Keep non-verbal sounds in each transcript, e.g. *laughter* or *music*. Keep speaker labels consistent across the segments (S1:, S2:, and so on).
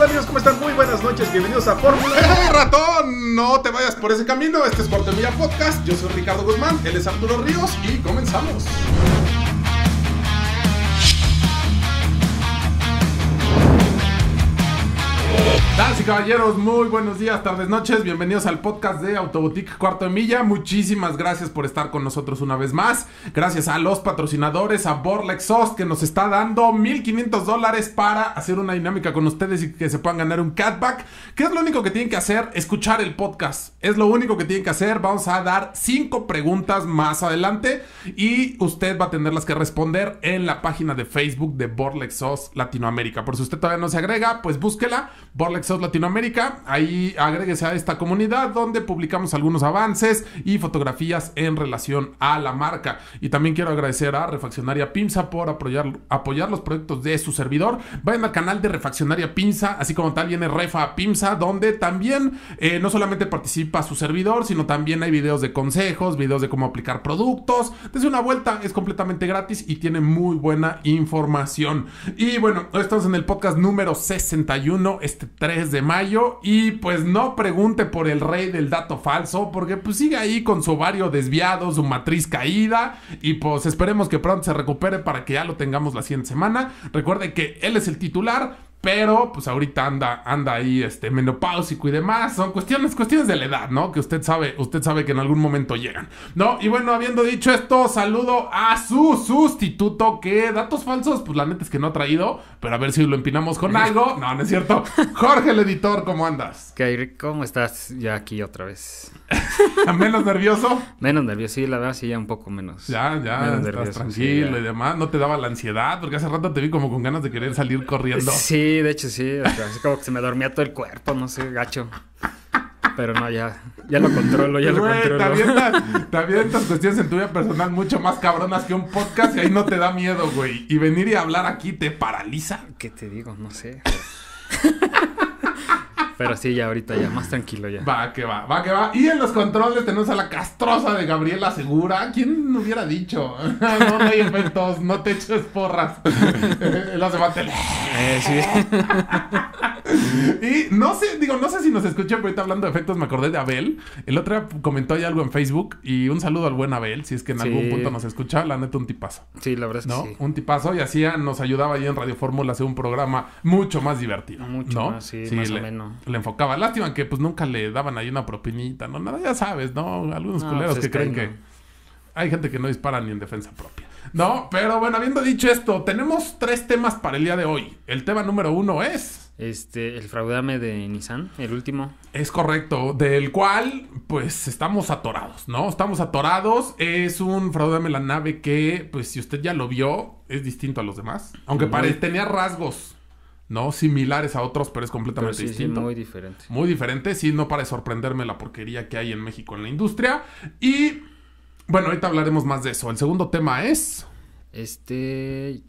S1: Hola amigos? ¿Cómo están? Muy buenas noches, bienvenidos a Fórmula. ¡Hey, ratón! No te vayas por ese camino. Este es Portemilla Podcast. Yo soy Ricardo Guzmán, él es Arturo Ríos y comenzamos. y caballeros, muy buenos días, tardes, noches. Bienvenidos al podcast de Autoboutique Cuarto de Milla. Muchísimas gracias por estar con nosotros una vez más. Gracias a los patrocinadores, a Borlex Exhaust, que nos está dando 1500 dólares para hacer una dinámica con ustedes y que se puedan ganar un catback. ¿Qué es lo único que tienen que hacer? Escuchar el podcast. Es lo único que tienen que hacer. Vamos a dar cinco preguntas más adelante y usted va a tenerlas que responder en la página de Facebook de Borlexos Exhaust Latinoamérica. Por si usted todavía no se agrega, pues búsquela. Borlex Latinoamérica. Ahí agréguese a esta comunidad donde publicamos algunos avances y fotografías en relación a la marca. Y también quiero agradecer a Refaccionaria Pimsa por apoyar, apoyar los proyectos de su servidor. Vayan al canal de Refaccionaria Pimsa, así como tal viene Refa Pimsa, donde también eh, no solamente participa su servidor, sino también hay videos de consejos, videos de cómo aplicar productos. Desde una vuelta, es completamente gratis y tiene muy buena información. Y bueno, estamos en el podcast número 61, este 3 de mayo. Y pues no pregunte por el rey del dato falso, porque pues sigue ahí con su ovario desviado, su matriz caída. Y pues esperemos que pronto se recupere para que ya lo tengamos la siguiente semana. Recuerde que él es el titular. Pero, pues ahorita anda, anda ahí este, menopáusico y demás. Son cuestiones, cuestiones de la edad, ¿no? Que usted sabe, usted sabe que en algún momento llegan. ¿No? Y bueno, habiendo dicho esto, saludo a su sustituto. Que datos falsos, pues la neta es que no ha traído. Pero a ver si lo empinamos con *laughs* algo. No, no es cierto. Jorge el editor, ¿cómo andas? ¿Qué, ¿Cómo estás? Ya aquí otra vez. *laughs* ¿Menos nervioso? Menos nervioso, sí, la verdad, sí, ya un poco menos. Ya, ya, estás tranquilo y demás. ¿No te daba la ansiedad? Porque hace rato te vi como con ganas de querer salir corriendo. Sí,
S2: de hecho sí. así como que se me dormía todo el cuerpo, no sé, gacho. Pero no,
S1: ya, ya lo controlo, ya lo controlo. también *laughs* tus cuestiones en tu vida personal mucho más cabronas que un podcast y ahí no te da miedo, güey. Y venir y hablar aquí te paraliza. ¿Qué te digo? No sé. Pero sí, ya ahorita ya, más tranquilo ya. Va que va, va que va. Y en los controles tenemos a la castrosa de Gabriela Segura. ¿Quién hubiera dicho? *laughs* no, no hay efectos, no te eches porras. *laughs* Él hace eh, sí. *laughs* y no sé, digo, no sé si nos escuché pero ahorita hablando de efectos me acordé de Abel. El otro comentó ahí algo en Facebook y un saludo al buen Abel, si es que en algún punto nos escucha, la neta un tipazo. Sí, la verdad es ¿no? que sí. Un tipazo y hacía, nos ayudaba ahí en Radio Fórmula a hacer un programa mucho más divertido. Mucho sí, más o menos le enfocaba. Lástima que pues nunca le daban ahí una propinita, no nada, ya sabes, ¿no? Algunos culeros pues, que este, creen que hay gente que no dispara ni en defensa propia. No, pero bueno, habiendo dicho esto, tenemos tres temas para el día de hoy. El tema número uno es. Este, el fraudame de Nissan, el último. Es correcto, del cual, pues, estamos atorados, ¿no? Estamos atorados. Es un fraudame la nave que, pues, si usted ya lo vio, es distinto a los demás. Aunque tenía rasgos ¿no? Similares a otros, pero es completamente distinto. muy diferente. Muy diferente, sí, no para sorprenderme la porquería que hay en México en la industria. Y bueno, ahorita hablaremos más de eso. El segundo tema es... Este,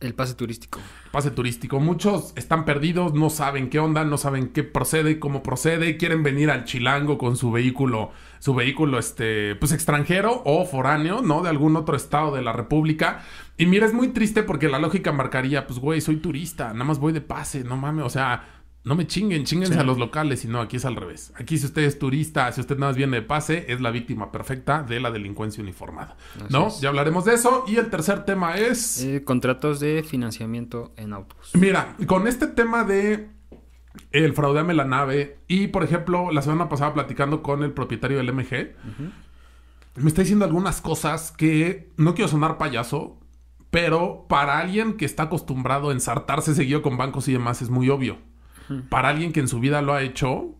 S1: el pase turístico. Pase turístico. Muchos están perdidos, no saben qué onda, no saben qué procede, cómo procede, quieren venir al Chilango con su vehículo, su vehículo este, pues extranjero o foráneo, ¿no? De algún otro estado de la República. Y mira, es muy triste porque la lógica marcaría, pues güey, soy turista, nada más voy de pase, no mames, o sea, no me chinguen, chinguense a los locales, no, aquí es al revés. Aquí si usted es turista, si usted nada más viene de pase, es la víctima perfecta de la delincuencia uniformada. ¿No? Ya hablaremos de eso. Y el tercer tema es... Eh, contratos de financiamiento en autos. Mira, con este tema de el fraudeame la nave y, por ejemplo, la semana pasada platicando con el propietario del MG, me está diciendo algunas cosas que no quiero sonar payaso, pero para alguien que está acostumbrado a ensartarse seguido con bancos y demás es muy obvio. Para alguien que en su vida lo ha hecho,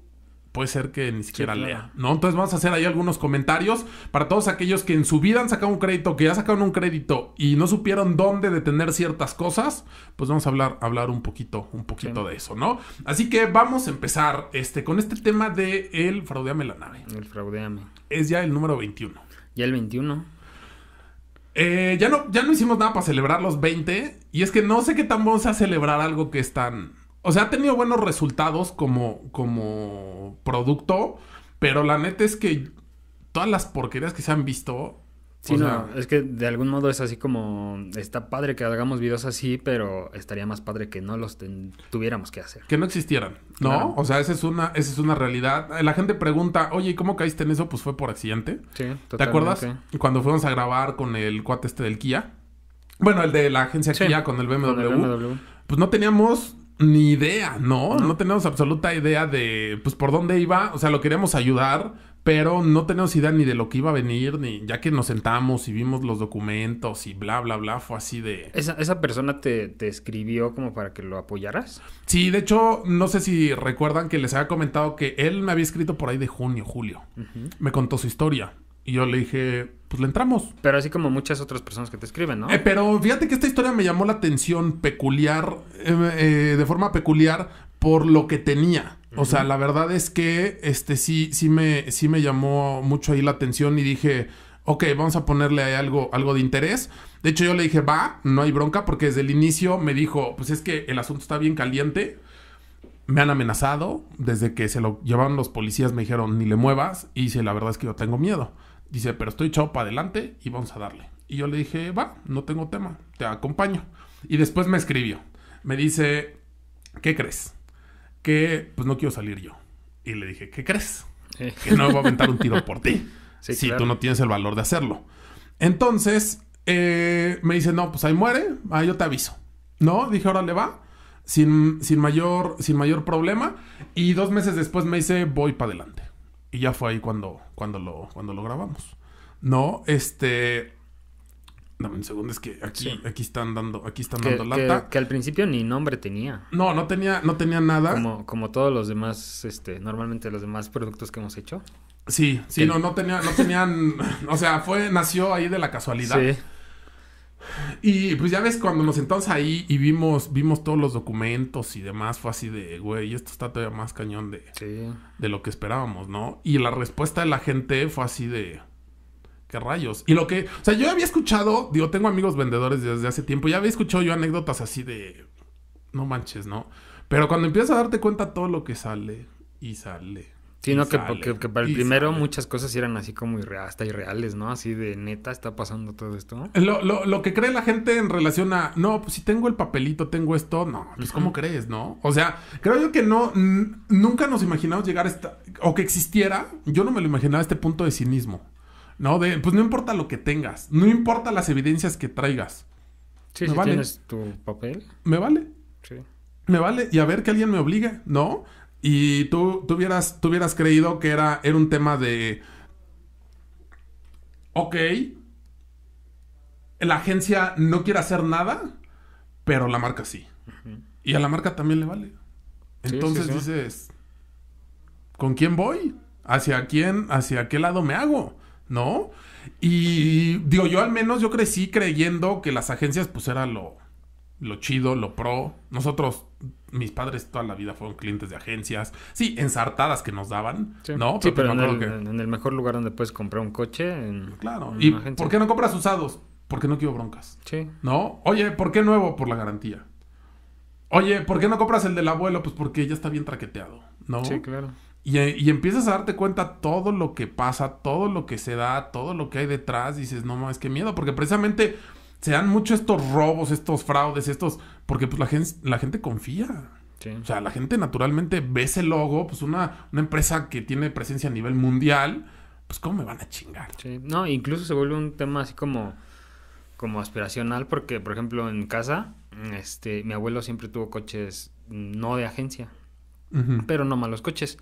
S1: puede ser que ni siquiera lea, ¿no? Entonces vamos a hacer ahí algunos comentarios para todos aquellos que en su vida han sacado un crédito, que ya sacaron un crédito y no supieron dónde detener ciertas cosas, pues vamos a hablar, hablar un poquito, un poquito de eso, ¿no? Así que vamos a empezar este, con este tema de el fraudeame la nave. El fraudeame. Es ya el número 21. Ya el 21. Eh, ya, no, ya no hicimos nada para celebrar los 20. Y es que no sé qué tan vamos sea celebrar algo que es tan, o sea, ha tenido buenos resultados como, como producto, pero la neta es que todas las porquerías que se han visto. Sí, no, es que de
S2: algún modo es así como. Está padre que hagamos videos así, pero estaría más padre que no los tuviéramos que hacer. Que no
S1: existieran, ¿no? O sea, esa es, una, esa es una realidad. La gente pregunta, oye, ¿y cómo caíste en eso? Pues fue por accidente. Sí, totalmente. ¿Te acuerdas? Cuando fuimos a grabar con el cuate este del Kia. Bueno, el de la agencia Kia con el BMW. Con el BMW. Pues no teníamos ni idea, ¿no? Ah. ¿no? tenemos absoluta idea de, pues, por dónde iba. O sea, lo queríamos ayudar, pero no tenemos idea ni de lo que iba a venir, ni ya que nos sentamos y vimos los documentos y bla, bla, bla, fue así de... ¿Esa,
S2: persona te, escribió como para que lo apoyaras?
S1: Sí, de hecho, no sé si recuerdan que les había comentado que él me había escrito por ahí de junio, julio. Me contó su historia. Y yo le dije, pues le entramos. Pero así como muchas otras personas que te escriben, ¿no? Eh, pero fíjate que esta historia me llamó la atención peculiar, eh, eh, de forma peculiar, por lo que tenía. O sea, la verdad es que este sí, sí me, sí me llamó mucho ahí la atención y dije, ok, vamos a ponerle ahí algo, algo de interés. De hecho, yo le dije, va, no hay bronca, porque desde el inicio me dijo, pues es que el asunto está bien caliente. Me han amenazado, desde que se lo llevaron los policías me dijeron, ni le muevas, y sí la verdad es que yo tengo miedo. Dice, pero estoy echado para adelante y vamos a darle. Y yo le dije, va, no tengo tema, te acompaño. Y después me escribió. Me dice, ¿qué crees? Que pues no quiero salir yo. Y le dije, ¿qué crees? Que no me voy a aventar un tiro por ti. *laughs* si tú no tienes el valor de hacerlo. Entonces, eh, me dice, no, pues ahí muere, ahí yo te aviso. ¿No? Dije, ahora le va. Sin, sin, mayor, sin mayor problema. Y dos meses después me dice, voy para adelante. Y ya fue ahí cuando, cuando, lo, cuando lo grabamos. No, este. Dame un segundo, es que aquí, aquí están dando, aquí están dando lata.
S2: Que, al principio ni nombre tenía. No, no tenía, no tenía nada. Como, como todos los demás, este, normalmente los demás productos que hemos hecho.
S1: Sí, sí, no, no tenía, no tenían, *laughs* o sea, fue, nació ahí de la casualidad. Sí. Y pues ya ves, cuando nos sentamos ahí y vimos, vimos todos los documentos y demás, fue así de, güey, esto está todavía más cañón de, de lo que esperábamos, ¿no? Y la respuesta de la gente fue así de, ¿Qué rayos? Y lo que, o sea, yo había escuchado, digo, tengo amigos vendedores desde hace tiempo, ya había escuchado yo anécdotas así de, no manches, ¿no? Pero cuando empiezas a darte cuenta todo lo que sale y sale Sino que, para el primero
S2: muchas cosas eran así como hasta irreales, ¿no? Así de neta está pasando todo esto.
S1: Lo, lo, lo, que cree la gente en relación a, no, pues si tengo el papelito, tengo esto, no, pues ¿cómo crees, no? O sea, creo yo que no, nunca nos imaginamos llegar a esta, o que existiera, yo no me lo imaginaba este punto de cinismo, ¿no? pues no importa lo que tengas, no importa las evidencias que traigas. Sí, ¿Me vale? tienes
S2: tu papel. Me vale. Sí.
S1: Me vale, y a ver que alguien me obligue, ¿no? Y tú, hubieras, creído que era, era un tema de... Ok, la agencia no quiere hacer nada, pero la marca sí. Y a la marca también le vale. Entonces dices, ¿con quién voy? ¿Hacia quién? ¿Hacia qué lado me hago? ¿No? Y digo, yo al menos yo crecí creyendo que las agencias pues era lo, lo chido, lo pro. Nosotros mis padres toda la vida fueron clientes de agencias. Sí, ensartadas que nos daban, sí. ¿no? Pero, en, el, que...
S2: en, el, mejor lugar donde puedes comprar un coche. claro. ¿Y por qué no
S1: compras usados? Porque no quiero broncas. Sí. ¿No? Oye, ¿por qué nuevo? Por la garantía. Oye, ¿por qué no compras el del abuelo? Pues porque ya está bien traqueteado, ¿no? Sí, claro. Y, eh, empiezas a darte cuenta todo lo que pasa, todo lo que se da, todo lo que hay detrás. dices, no, mames es que miedo, porque precisamente se dan mucho estos robos, estos fraudes, estos, porque pues la gente, la gente confía. O sea, la gente naturalmente ve ese logo, pues una, empresa que tiene presencia a nivel mundial, pues cómo me van a chingar. Sí. No, incluso se vuelve un tema así como,
S2: como aspiracional, porque por ejemplo en casa, este, mi abuelo siempre tuvo coches no de agencia, pero no malos coches.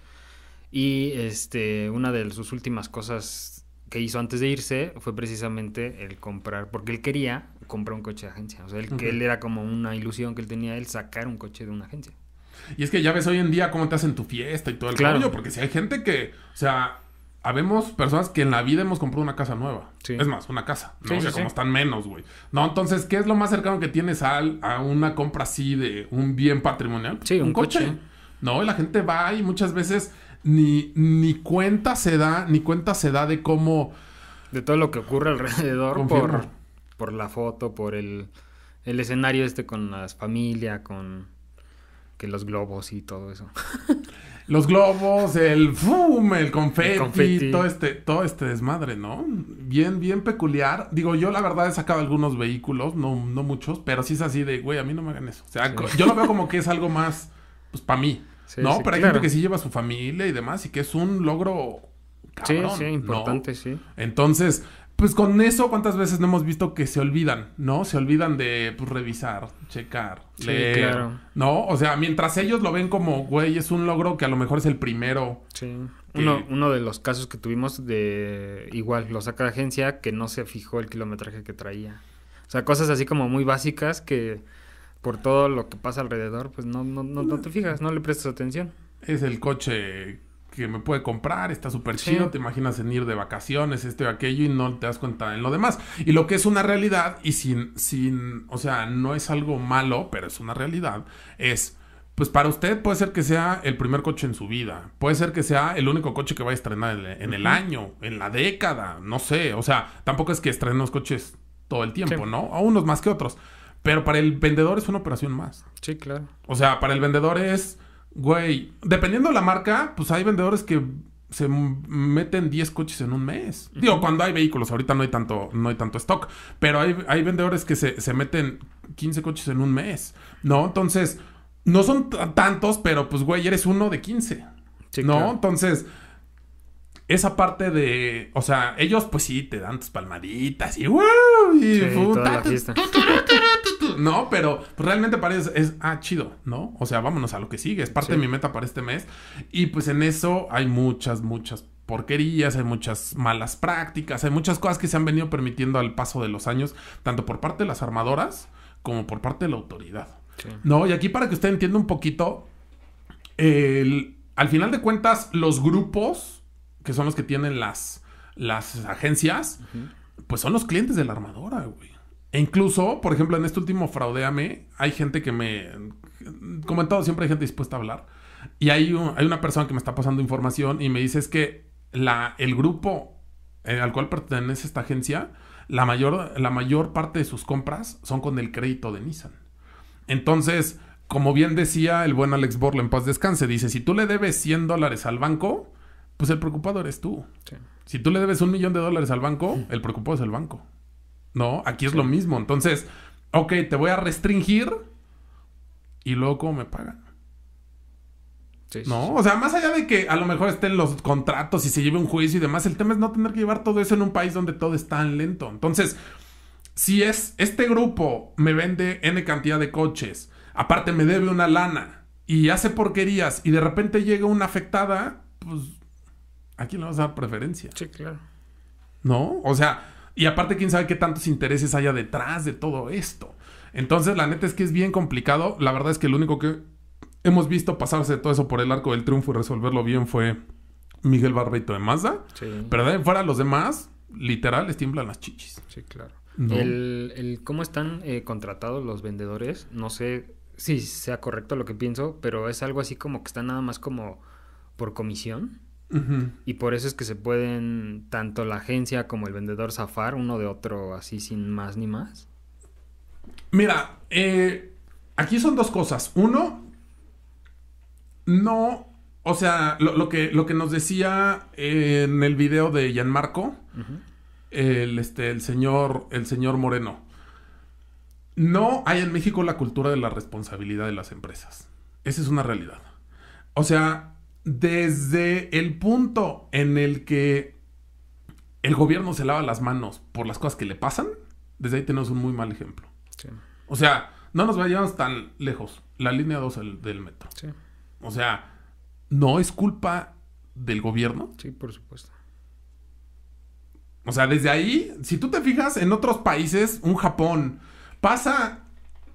S2: Y este, una de sus últimas cosas que hizo antes de irse fue precisamente el comprar, porque él quería comprar un coche de agencia. O sea, él, que él era como una ilusión que él tenía, el sacar un coche de una agencia.
S1: Y es que ya ves hoy en día cómo te hacen tu fiesta y todo el claro. rollo, porque si hay gente que, o sea, habemos personas que en la vida hemos comprado una casa nueva. Es más, una casa, ¿no? o sea, como están menos, güey. No, entonces, ¿qué es lo más cercano que tienes al, a una compra así de un bien patrimonial? Sí, un, coche. coche. No, la gente va y muchas veces ni, ni cuenta se da, ni cuenta se da de cómo... De todo lo que ocurre alrededor por,
S2: por, la foto, por el, escenario este con las familias, con
S1: que los globos y todo eso. *laughs* los globos, el fum, el confeti, todo este, todo este desmadre, ¿no? Bien, bien peculiar. Digo, yo la verdad he sacado algunos vehículos, no, no muchos, pero sí es así de, güey, a mí no me hagan eso. O sea, yo lo veo como que es algo más, pues, para mí no, pero hay gente que sí lleva a su familia y demás y que es un logro... Cabrón, sí, sí, importante, sí. Entonces, pues con eso, ¿cuántas veces no hemos visto que se olvidan, no? Se olvidan de pues, revisar, checar, sí, claro. ¿no? O sea, mientras ellos lo ven como, güey, es un logro que a lo mejor es el primero. Sí. Uno, de los
S2: casos que tuvimos de, igual, lo saca la agencia que no se fijó el kilometraje que traía. O sea, cosas así como muy básicas que por todo lo que pasa alrededor, pues no, no,
S1: no, te fijas, no le prestas atención. Es el coche que me puede comprar, está súper chido, te imaginas en ir de vacaciones, esto o aquello, y no te das cuenta en lo demás. Y lo que es una realidad, y sin, sin, o sea, no es algo malo, pero es una realidad, es, pues para usted puede ser que sea el primer coche en su vida, puede ser que sea el único coche que va a estrenar en, el año, en la década, no sé, o sea, tampoco es que los coches todo el tiempo, ¿no? A unos más que otros. Pero para el vendedor es una operación más. Sí, claro. O sea, para el vendedor es, güey, dependiendo de la marca, pues hay vendedores que se meten 10 coches en un mes. Digo, cuando hay vehículos, ahorita no hay tanto, no hay tanto stock, pero hay, vendedores que se, meten 15 coches en un mes, ¿no? Entonces, no son tantos, pero pues, güey, eres uno de 15, sí, ¿no? Entonces, esa parte de, o sea, ellos pues sí te dan tus palmaditas y y No, pero pues, realmente parece es, ah, chido, ¿no? O sea, vámonos a lo que sigue, es parte de mi meta para este mes. Y pues en eso hay muchas, muchas porquerías, hay muchas malas prácticas, hay muchas cosas que se han venido permitiendo al paso de los años, tanto por parte de las armadoras como por parte de la autoridad. No, y aquí para que usted entienda un poquito, el, al final de cuentas, los grupos que son los que tienen las, las agencias, pues son los clientes de la armadora, güey. E incluso, por ejemplo, en este último fraudéame, hay gente que me. Como siempre hay gente dispuesta a hablar. Y hay, hay una persona que me está pasando información y me dice: es que la, el grupo eh, al cual pertenece esta agencia, la mayor, la mayor parte de sus compras son con el crédito de Nissan. Entonces, como bien decía el buen Alex Borla en paz descanse, dice: si tú le debes 100 dólares al banco, pues el preocupado eres tú. Si tú le debes un millón de dólares al banco, mm. el preocupado es el banco. No, aquí es lo mismo. Entonces, ok, te voy a restringir y luego cómo me pagan. no, o sea, más allá de que a lo mejor estén los contratos y se lleve un juicio y demás, el tema es no tener que llevar todo eso en un país donde todo es tan lento. Entonces, si es este grupo me vende N cantidad de coches, aparte me debe una lana y hace porquerías y de repente llega una afectada, pues ¿a quién le vas a dar preferencia? Sí, claro. ¿No? O sea, y aparte, quién sabe qué tantos intereses haya detrás de todo esto. Entonces, la neta es que es bien complicado. La verdad es que lo único que hemos visto pasarse todo eso por el arco del triunfo y resolverlo bien fue Miguel Barbeito de Mazda. Sí. Pero de fuera los demás, literal, les tiemblan las chichis. Sí, claro. El,
S2: cómo están eh, contratados los vendedores, no sé si sea correcto lo que pienso, pero es algo así como que están nada más como por comisión. Y por eso es que se pueden tanto la agencia como el vendedor zafar uno de otro así sin más ni
S1: más. Mira, eh, aquí son dos cosas. Uno, no, o sea, lo, que, lo que nos decía en el video de Gianmarco, el, este, el, señor, el señor Moreno. No hay en México la cultura de la responsabilidad de las empresas. Esa es una realidad. O sea, desde el punto en el que el gobierno se lava las manos por las cosas que le pasan, desde ahí tenemos un muy mal ejemplo. O sea, no nos vayamos tan lejos. La línea 2 del, metro. O sea, no es culpa del gobierno. Sí, por supuesto. O sea, desde ahí, si tú te fijas en otros países, un Japón, pasa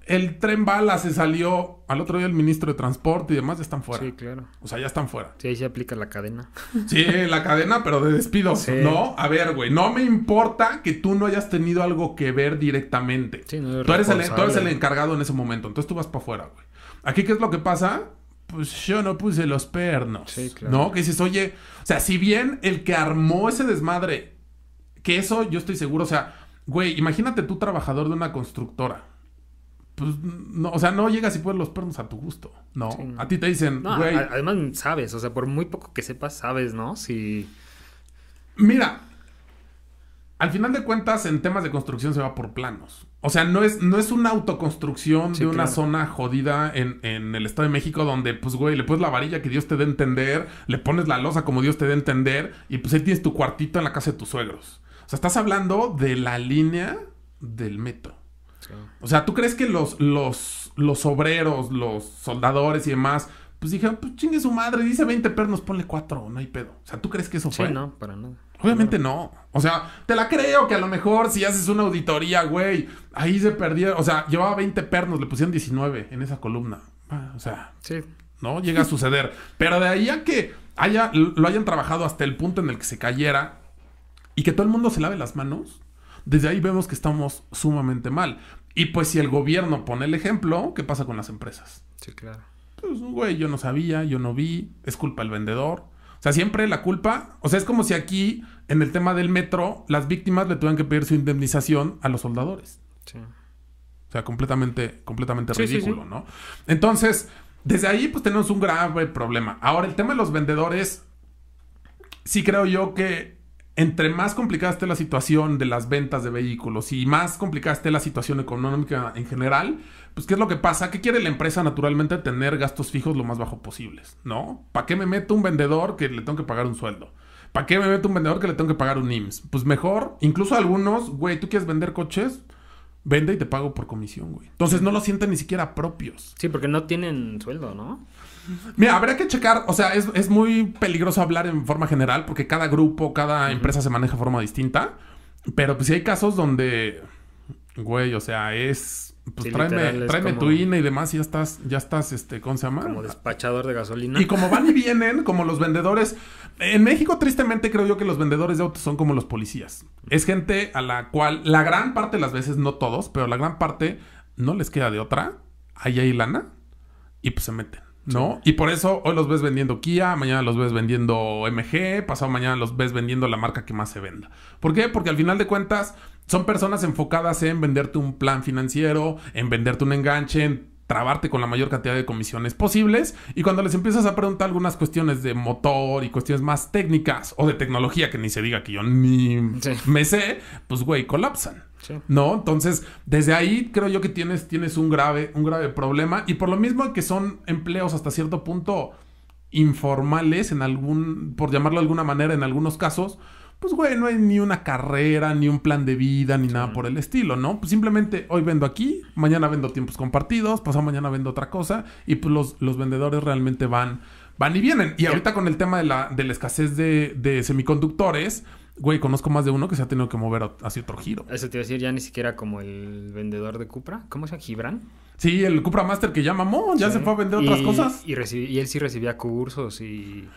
S1: el tren bala se salió. Al otro día el ministro de Transporte y demás ya están fuera. Sí, claro. O sea, ya están fuera. Sí, ahí se aplica la cadena. *laughs* Sí, la cadena, pero de despido, No, a ver, güey. No me importa que tú no hayas tenido algo que ver directamente. Sí, no tú, eres el, tú eres el encargado en ese momento. Entonces tú vas para afuera, güey. Aquí, ¿qué es lo que pasa? Pues yo no puse los pernos. Sí, claro. ¿No? Que dices, oye, o sea, si bien el que armó ese desmadre, que eso yo estoy seguro, o sea, güey, imagínate tú trabajador de una constructora pues, no, o sea, no llegas y pones los pernos a tu gusto, ¿no? A ti te dicen, güey. además, sabes, o sea, por muy poco que sepas, sabes, ¿no? Si. Mira, al final de cuentas, en temas de construcción se va por planos. O sea, no es, no es una autoconstrucción de una zona jodida en, el Estado de México donde, pues, güey, le pones la varilla que Dios te dé entender, le pones la losa como Dios te dé entender, y pues ahí tienes tu cuartito en la casa de tus suegros. O sea, estás hablando de la línea del metro. O sea, ¿tú crees que los, los, obreros, los soldadores y demás, pues dijeron, pues chingue su madre, dice 20 pernos, ponle 4, no hay pedo. O sea, ¿tú crees que eso fue? Sí, no, para nada. Obviamente no. O sea, te la creo que a lo mejor si haces una auditoría, güey, ahí se perdieron. O sea, llevaba 20 pernos, le pusieron 19 en esa columna. Ah, o sea, sí. no llega a suceder. Pero de ahí a que haya, lo hayan trabajado hasta el punto en el que se cayera y que todo el mundo se lave las manos. Desde ahí vemos que estamos sumamente mal. Y pues si el gobierno pone el ejemplo, ¿qué pasa con las empresas? Sí, claro. Pues, güey, yo no sabía, yo no vi, es culpa del vendedor. O sea, siempre la culpa, o sea, es como si aquí, en el tema del metro, las víctimas le tuvieran que pedir su indemnización a los soldadores.
S2: Sí. O
S1: sea, completamente, completamente ridículo, ¿no? Entonces, desde ahí, pues tenemos un grave problema. Ahora, el tema de los vendedores, sí creo yo que entre más complicada esté la situación de las ventas de vehículos y más complicada esté la situación económica en general, pues ¿qué es lo que pasa? ¿Qué quiere la empresa naturalmente tener gastos fijos lo más bajo posibles? ¿No? ¿Para qué me meto un vendedor que le tengo que pagar un sueldo? ¿Para qué me meto un vendedor que le tengo que pagar un IMSS? Pues mejor, incluso algunos, güey, ¿tú quieres vender coches? Vende y te pago por comisión, güey. Entonces no lo sienten ni siquiera propios. Sí, porque no tienen sueldo, ¿no? Mira, habría que checar, o sea, es, muy peligroso hablar en forma general porque cada grupo, cada empresa se maneja de forma distinta, pero pues si hay casos donde, güey, o sea, es... Pues tráeme, tu INE y demás y ya estás, ya estás, este, ¿cómo se llama? Como despachador de gasolina. Y como van y vienen, como los vendedores. En México, tristemente, creo yo que los vendedores de autos son como los policías. Es gente a la cual, la gran parte de las veces, no todos, pero la gran parte no les queda de otra. Ahí hay lana y pues se meten. ¿no? Y por eso hoy los ves vendiendo Kia, mañana los ves vendiendo MG, pasado mañana los ves vendiendo la marca que más se venda. ¿Por qué? Porque al final de cuentas son personas enfocadas en venderte un plan financiero, en venderte un enganche, en trabarte con la mayor cantidad de comisiones posibles y cuando les empiezas a preguntar algunas cuestiones de motor y cuestiones más técnicas o de tecnología que ni se diga que yo ni me sé, pues güey, colapsan. ¿No? Entonces, desde ahí creo yo que tienes, tienes un, grave, un grave problema. Y por lo mismo que son empleos hasta cierto punto informales, en algún, por llamarlo de alguna manera, en algunos casos, pues güey, no hay ni una carrera, ni un plan de vida, ni nada por el estilo, ¿no? Pues simplemente hoy vendo aquí, mañana vendo tiempos compartidos, pasado mañana vendo otra cosa, y pues los, vendedores realmente van, van y vienen. Y ahorita con el tema de la, escasez de semiconductores, Güey, conozco más de uno que se ha tenido que mover hacia otro giro.
S2: Eso te iba a decir, ya ni siquiera como el vendedor de Cupra. ¿Cómo se llama? ¿Gibran? Sí,
S1: el Cupra Master que ya mamó, ya se fue a vender otras cosas.
S2: Y, y él sí recibía cursos y,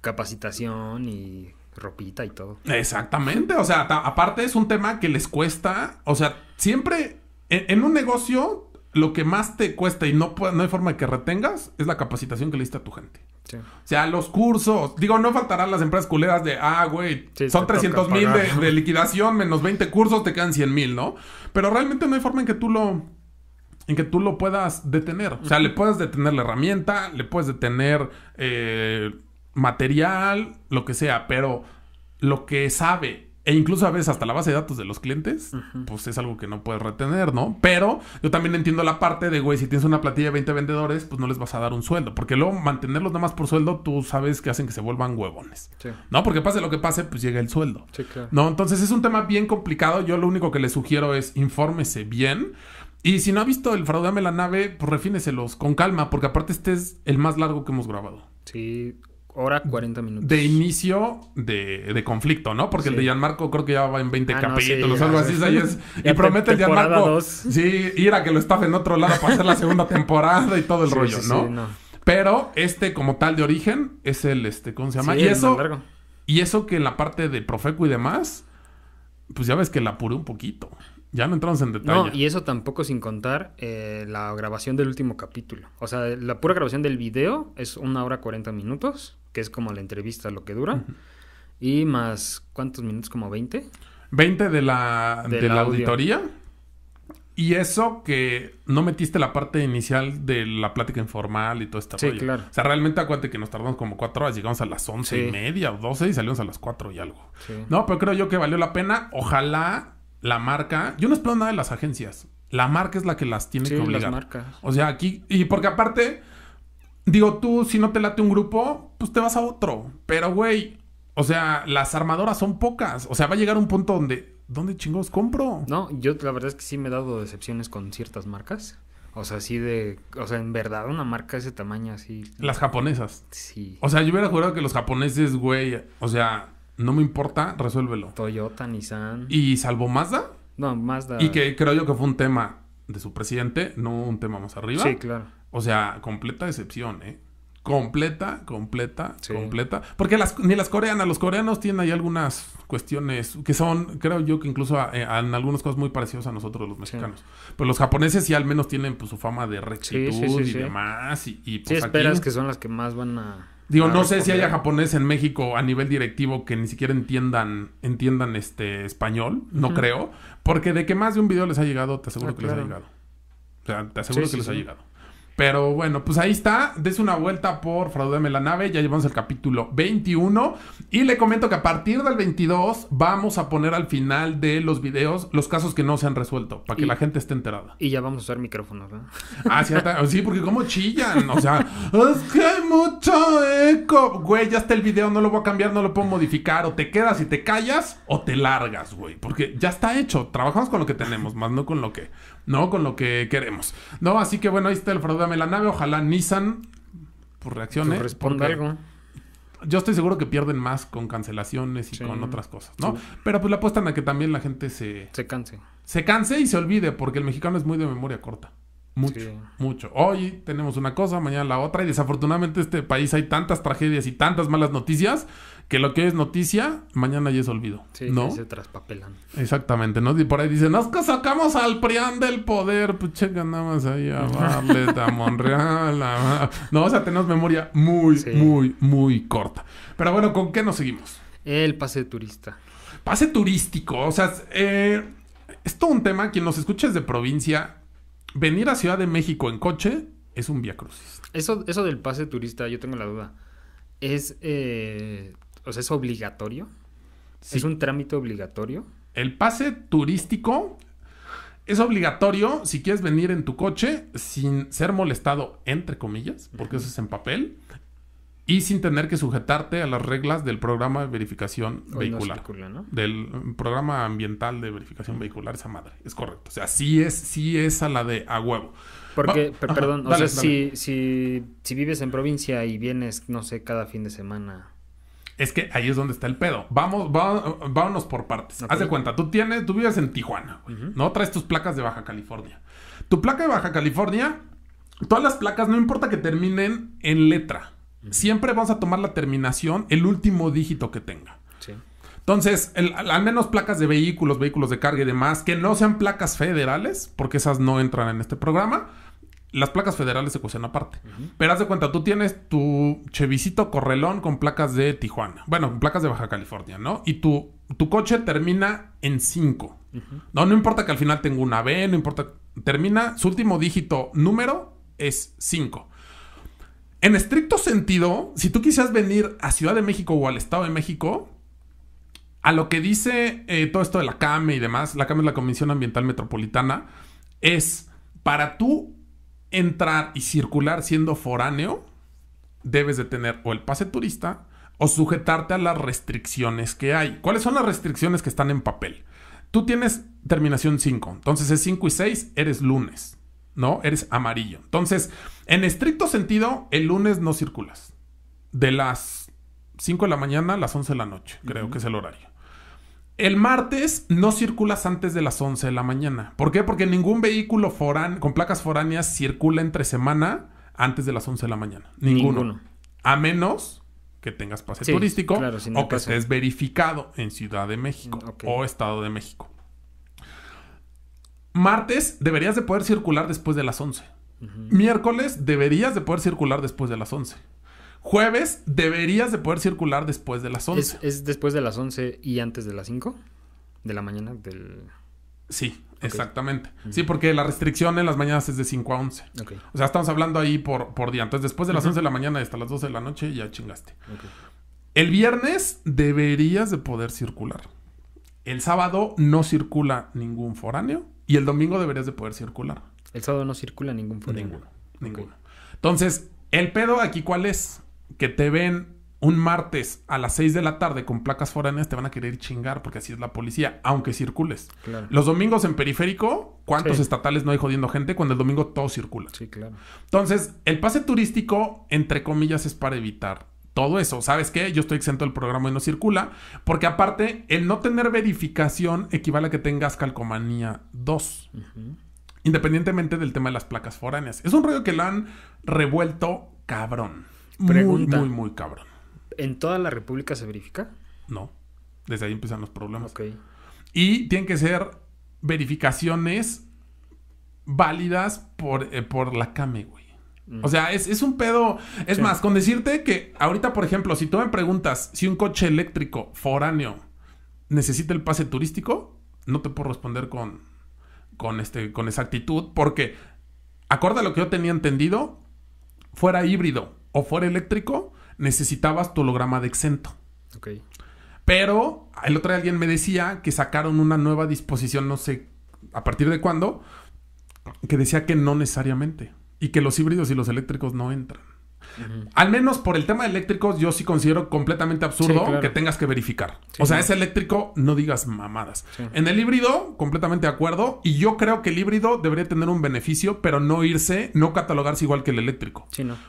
S2: capacitación y ropita y todo. Exactamente,
S1: o sea, aparte es un tema que les cuesta, o sea, siempre e, en un negocio lo que más te cuesta y no, hay forma de que retengas es la capacitación que le diste a tu gente. O sea, los cursos. Digo, no faltarán las empresas culeras de, ah, güey, son 300 mil de, liquidación, menos 20 cursos, te quedan 100 mil, ¿no? Pero realmente no hay forma en que tú lo... En que tú lo puedas detener. O sea, le puedes detener la herramienta, le puedes detener eh, material, lo que sea, pero lo que sabe e incluso a veces hasta la base de datos de los clientes, pues es algo que no puedes retener, ¿no? Pero yo también entiendo la parte de, güey, si tienes una platilla de 20 vendedores, pues no les vas a dar un sueldo. Porque luego mantenerlos nada más por sueldo, tú sabes que hacen que se vuelvan huevones. ¿No? Porque pase lo que pase, pues llega el sueldo. ¿No? Entonces es un tema bien complicado. Yo lo único que les sugiero es infórmese bien. Y si no ha visto el fraudeame la Nave, pues refíneselos con calma, porque aparte este es el más largo que hemos grabado.
S2: Sí, hora 40 mm. minutos. De
S1: inicio de, conflicto, ¿no? Porque el de Gianmarco creo que ya va en 20 ah, capítulos algo así. *laughs* y promete el Gianmarco ir a que lo en otro lado para hacer la segunda *laughs* temporada y todo el rollo, ¿no? Pero este como tal de origen es el, este, ¿cómo se llama? y eso, y eso que en la parte de Profeco y demás, pues ya ves que la apuré un poquito. Ya no entramos en detalle. No,
S2: y eso tampoco sin contar eh, la grabación del último capítulo. O sea, la pura grabación del video es una hora 40 minutos que es como la entrevista, lo que dura.
S1: Y más, ¿cuántos minutos? ¿Como 20? 20 de la, de, la auditoría. Y eso que no metiste la parte inicial de la plática informal y todo esto sí, claro. O sea, realmente acuérdate que nos tardamos como cuatro horas, llegamos a las once y media o doce y salimos a las cuatro y algo. No, pero creo yo que valió la pena. Ojalá la marca... Yo no espero nada de las agencias. La marca es la que las tiene que obligar. O sea, aquí... Y porque aparte, digo tú, si no te late un grupo, pues, te vas a otro. Pero, güey, o sea, las armadoras son pocas. O sea, va a llegar un punto donde, ¿dónde chingos compro? No, yo la
S2: verdad es que sí me he dado decepciones con ciertas marcas. O sea, así de. O sea, en verdad, una marca de ese tamaño así.
S1: Las japonesas. Sí. O sea, yo hubiera jurado que los japoneses, güey. O sea, no me importa, resuélvelo. Toyota, Nissan. ¿Y salvo Mazda? No, Mazda. Y que creo yo que fue un tema de su presidente, no un tema más arriba. Sí, claro. O sea, completa decepción, ¿eh? completa, completa, completa. Porque las, ni las coreanas, los coreanos tienen ahí algunas cuestiones que son, creo yo que incluso han eh, en algunas cosas muy parecidas a nosotros los mexicanos. Pero los japoneses sí al menos tienen pues, su fama de rectitud y demás. Y, y pues, esperas que
S2: son las que más van a... Digo, no sé si haya
S1: japonés en México a nivel directivo que ni siquiera entiendan, entiendan este español, no creo, porque de que más de un video les ha llegado, te aseguro ah, que les ha llegado. O sea, te aseguro que les ha llegado. Pero bueno, pues ahí está. Des una vuelta por Fraudeme la nave. Ya llevamos el capítulo 21. Y le comento que a partir del 22 vamos a poner al final de los videos los casos que no se han resuelto. Para que la gente esté enterada. Y ya vamos a usar micrófonos, ¿no? Ah, sí porque como chillan. O sea, *laughs* es que hay mucho eco. Güey, ya está el video. No lo voy a cambiar, no lo puedo modificar. O te quedas y te callas o te largas, güey. Porque ya está hecho. Trabajamos con lo que tenemos, más no con lo que ¿no? Con lo que queremos, ¿no? Así que bueno, ahí está el de la nave. Ojalá Nissan pues, reaccione. Pues responda algo. Yo estoy seguro que pierden más con cancelaciones y con otras cosas, ¿no? Pero pues la apuestan a que también la gente se... Se canse. Se canse y se olvide, porque el mexicano es muy de memoria corta. Mucho, mucho. Hoy tenemos una cosa, mañana la otra, y desafortunadamente en este país hay tantas tragedias y tantas malas noticias que lo que es noticia, mañana ya es olvido. Sí, ¿no? se
S2: traspapelan.
S1: Exactamente, ¿no? Y por ahí dicen, nos sacamos al Prián del poder. Pues checa nada más ahí a *laughs* Barlet, a Monreal. No, o sea, tenemos memoria muy, muy, muy corta. Pero bueno, ¿con qué nos seguimos? El pase turista. Pase turístico, o sea, eh, es todo un tema. Quien nos escuches de provincia, venir a Ciudad de México en coche es un vía crucis.
S2: Eso, eso del pase turista, yo tengo la duda. Es eh, o sea, es obligatorio.
S1: Es un trámite obligatorio. El pase turístico es obligatorio si quieres venir en tu coche sin ser molestado, entre comillas, porque eso es en papel, y sin tener que sujetarte a las reglas del programa de verificación vehicular. Del programa ambiental de verificación vehicular, esa madre. Es correcto. O sea, sí es, sí es a la de a huevo. Porque, perdón, o sea, Si,
S2: si, si vives en provincia y vienes, no sé, cada fin de semana
S1: es que ahí es donde está el pedo. Vamos, vámonos por partes. Haz de cuenta, tú tienes, tú vives en Tijuana, ¿no? Traes tus placas de Baja California. Tu placa de Baja California, todas las placas, no importa que terminen en letra. Siempre vamos a tomar la terminación, el último dígito que tenga. Entonces, al menos placas de vehículos, vehículos de carga y demás, que no sean placas federales, porque esas no entran en este programa las placas federales se cocinan aparte. Pero haz de cuenta, tú tienes tu Chevicito Correlón con placas de Tijuana. Bueno, con placas de Baja California, ¿no? Y tu, tu coche termina en 5. No, no importa que al final tenga una B, no importa. Termina, su último dígito número es 5. En estricto sentido, si tú quisieras venir a Ciudad de México o al Estado de México, a lo que dice eh, todo esto de la CAME y demás, la CAME es la Comisión Ambiental Metropolitana, es para tú entrar y circular siendo foráneo, debes de tener o el pase turista o sujetarte a las restricciones que hay. ¿Cuáles son las restricciones que están en papel? Tú tienes terminación 5, entonces es 5 y 6, eres lunes, ¿no? Eres amarillo. Entonces, en estricto sentido, el lunes no circulas. De las 5 de la mañana a las 11 de la noche, creo que es el horario. El martes no circulas antes de las 11 de la mañana. ¿Por qué? Porque ningún vehículo con placas foráneas circula entre semana antes de las 11 de la mañana. Ninguno. A menos que tengas pase turístico o que estés verificado en Ciudad de México mm, o Estado de México. Martes deberías de poder circular después de las 11. Miércoles deberías de poder circular después de las 11. Jueves deberías de poder circular después de las 11. ¿Es, después de las 11 y antes de las 5 de la mañana del... Sí, exactamente. Sí, porque la restricción en las mañanas es de 5 a 11. Okay. O sea, estamos hablando ahí por, por día. Entonces, después de las 11 de la mañana hasta las 12 de la noche ya chingaste. Okay. El viernes deberías de poder circular. El sábado no circula ningún foráneo y el domingo deberías de poder circular. El sábado no circula ningún foráneo. Ninguno, ninguno. Entonces, el pedo aquí cuál es? que te ven un martes a las 6 de la tarde con placas foráneas te van a querer chingar porque así es la policía, aunque circules. Los domingos en periférico, ¿cuántos estatales no hay jodiendo gente? Cuando el domingo todo circula. Sí, claro. Entonces, el pase turístico, entre comillas, es para evitar todo eso. ¿Sabes qué? Yo estoy exento del programa y no circula, porque aparte, el no tener verificación equivale a que tengas calcomanía 2. Independientemente del tema de las placas foráneas. Es un rollo que lo han revuelto cabrón. Pregunta, muy, muy, muy cabrón. ¿En toda la República se verifica? No. Desde ahí empiezan los problemas. Ok. Y tienen que ser verificaciones válidas por, eh, la CAME, güey. Mm. O sea, es, un pedo. Es más, con decirte que ahorita, por ejemplo, si tú me preguntas si un coche eléctrico foráneo necesita el pase turístico, no te puedo responder con, con, este, con exactitud, porque acorde a lo que yo tenía entendido, fuera híbrido o fuera eléctrico, necesitabas tu holograma de exento. Ok. Pero el otro día alguien me decía que sacaron una nueva disposición, no sé a partir de cuándo, que decía que no necesariamente. Y que los híbridos y los eléctricos no entran. Al menos por el tema de eléctricos, yo sí considero completamente absurdo que tengas que verificar. o sea, ese es eléctrico, no digas mamadas. En el híbrido, completamente de acuerdo. Y yo creo que el híbrido debería tener un beneficio, pero no irse, no catalogarse igual que el eléctrico.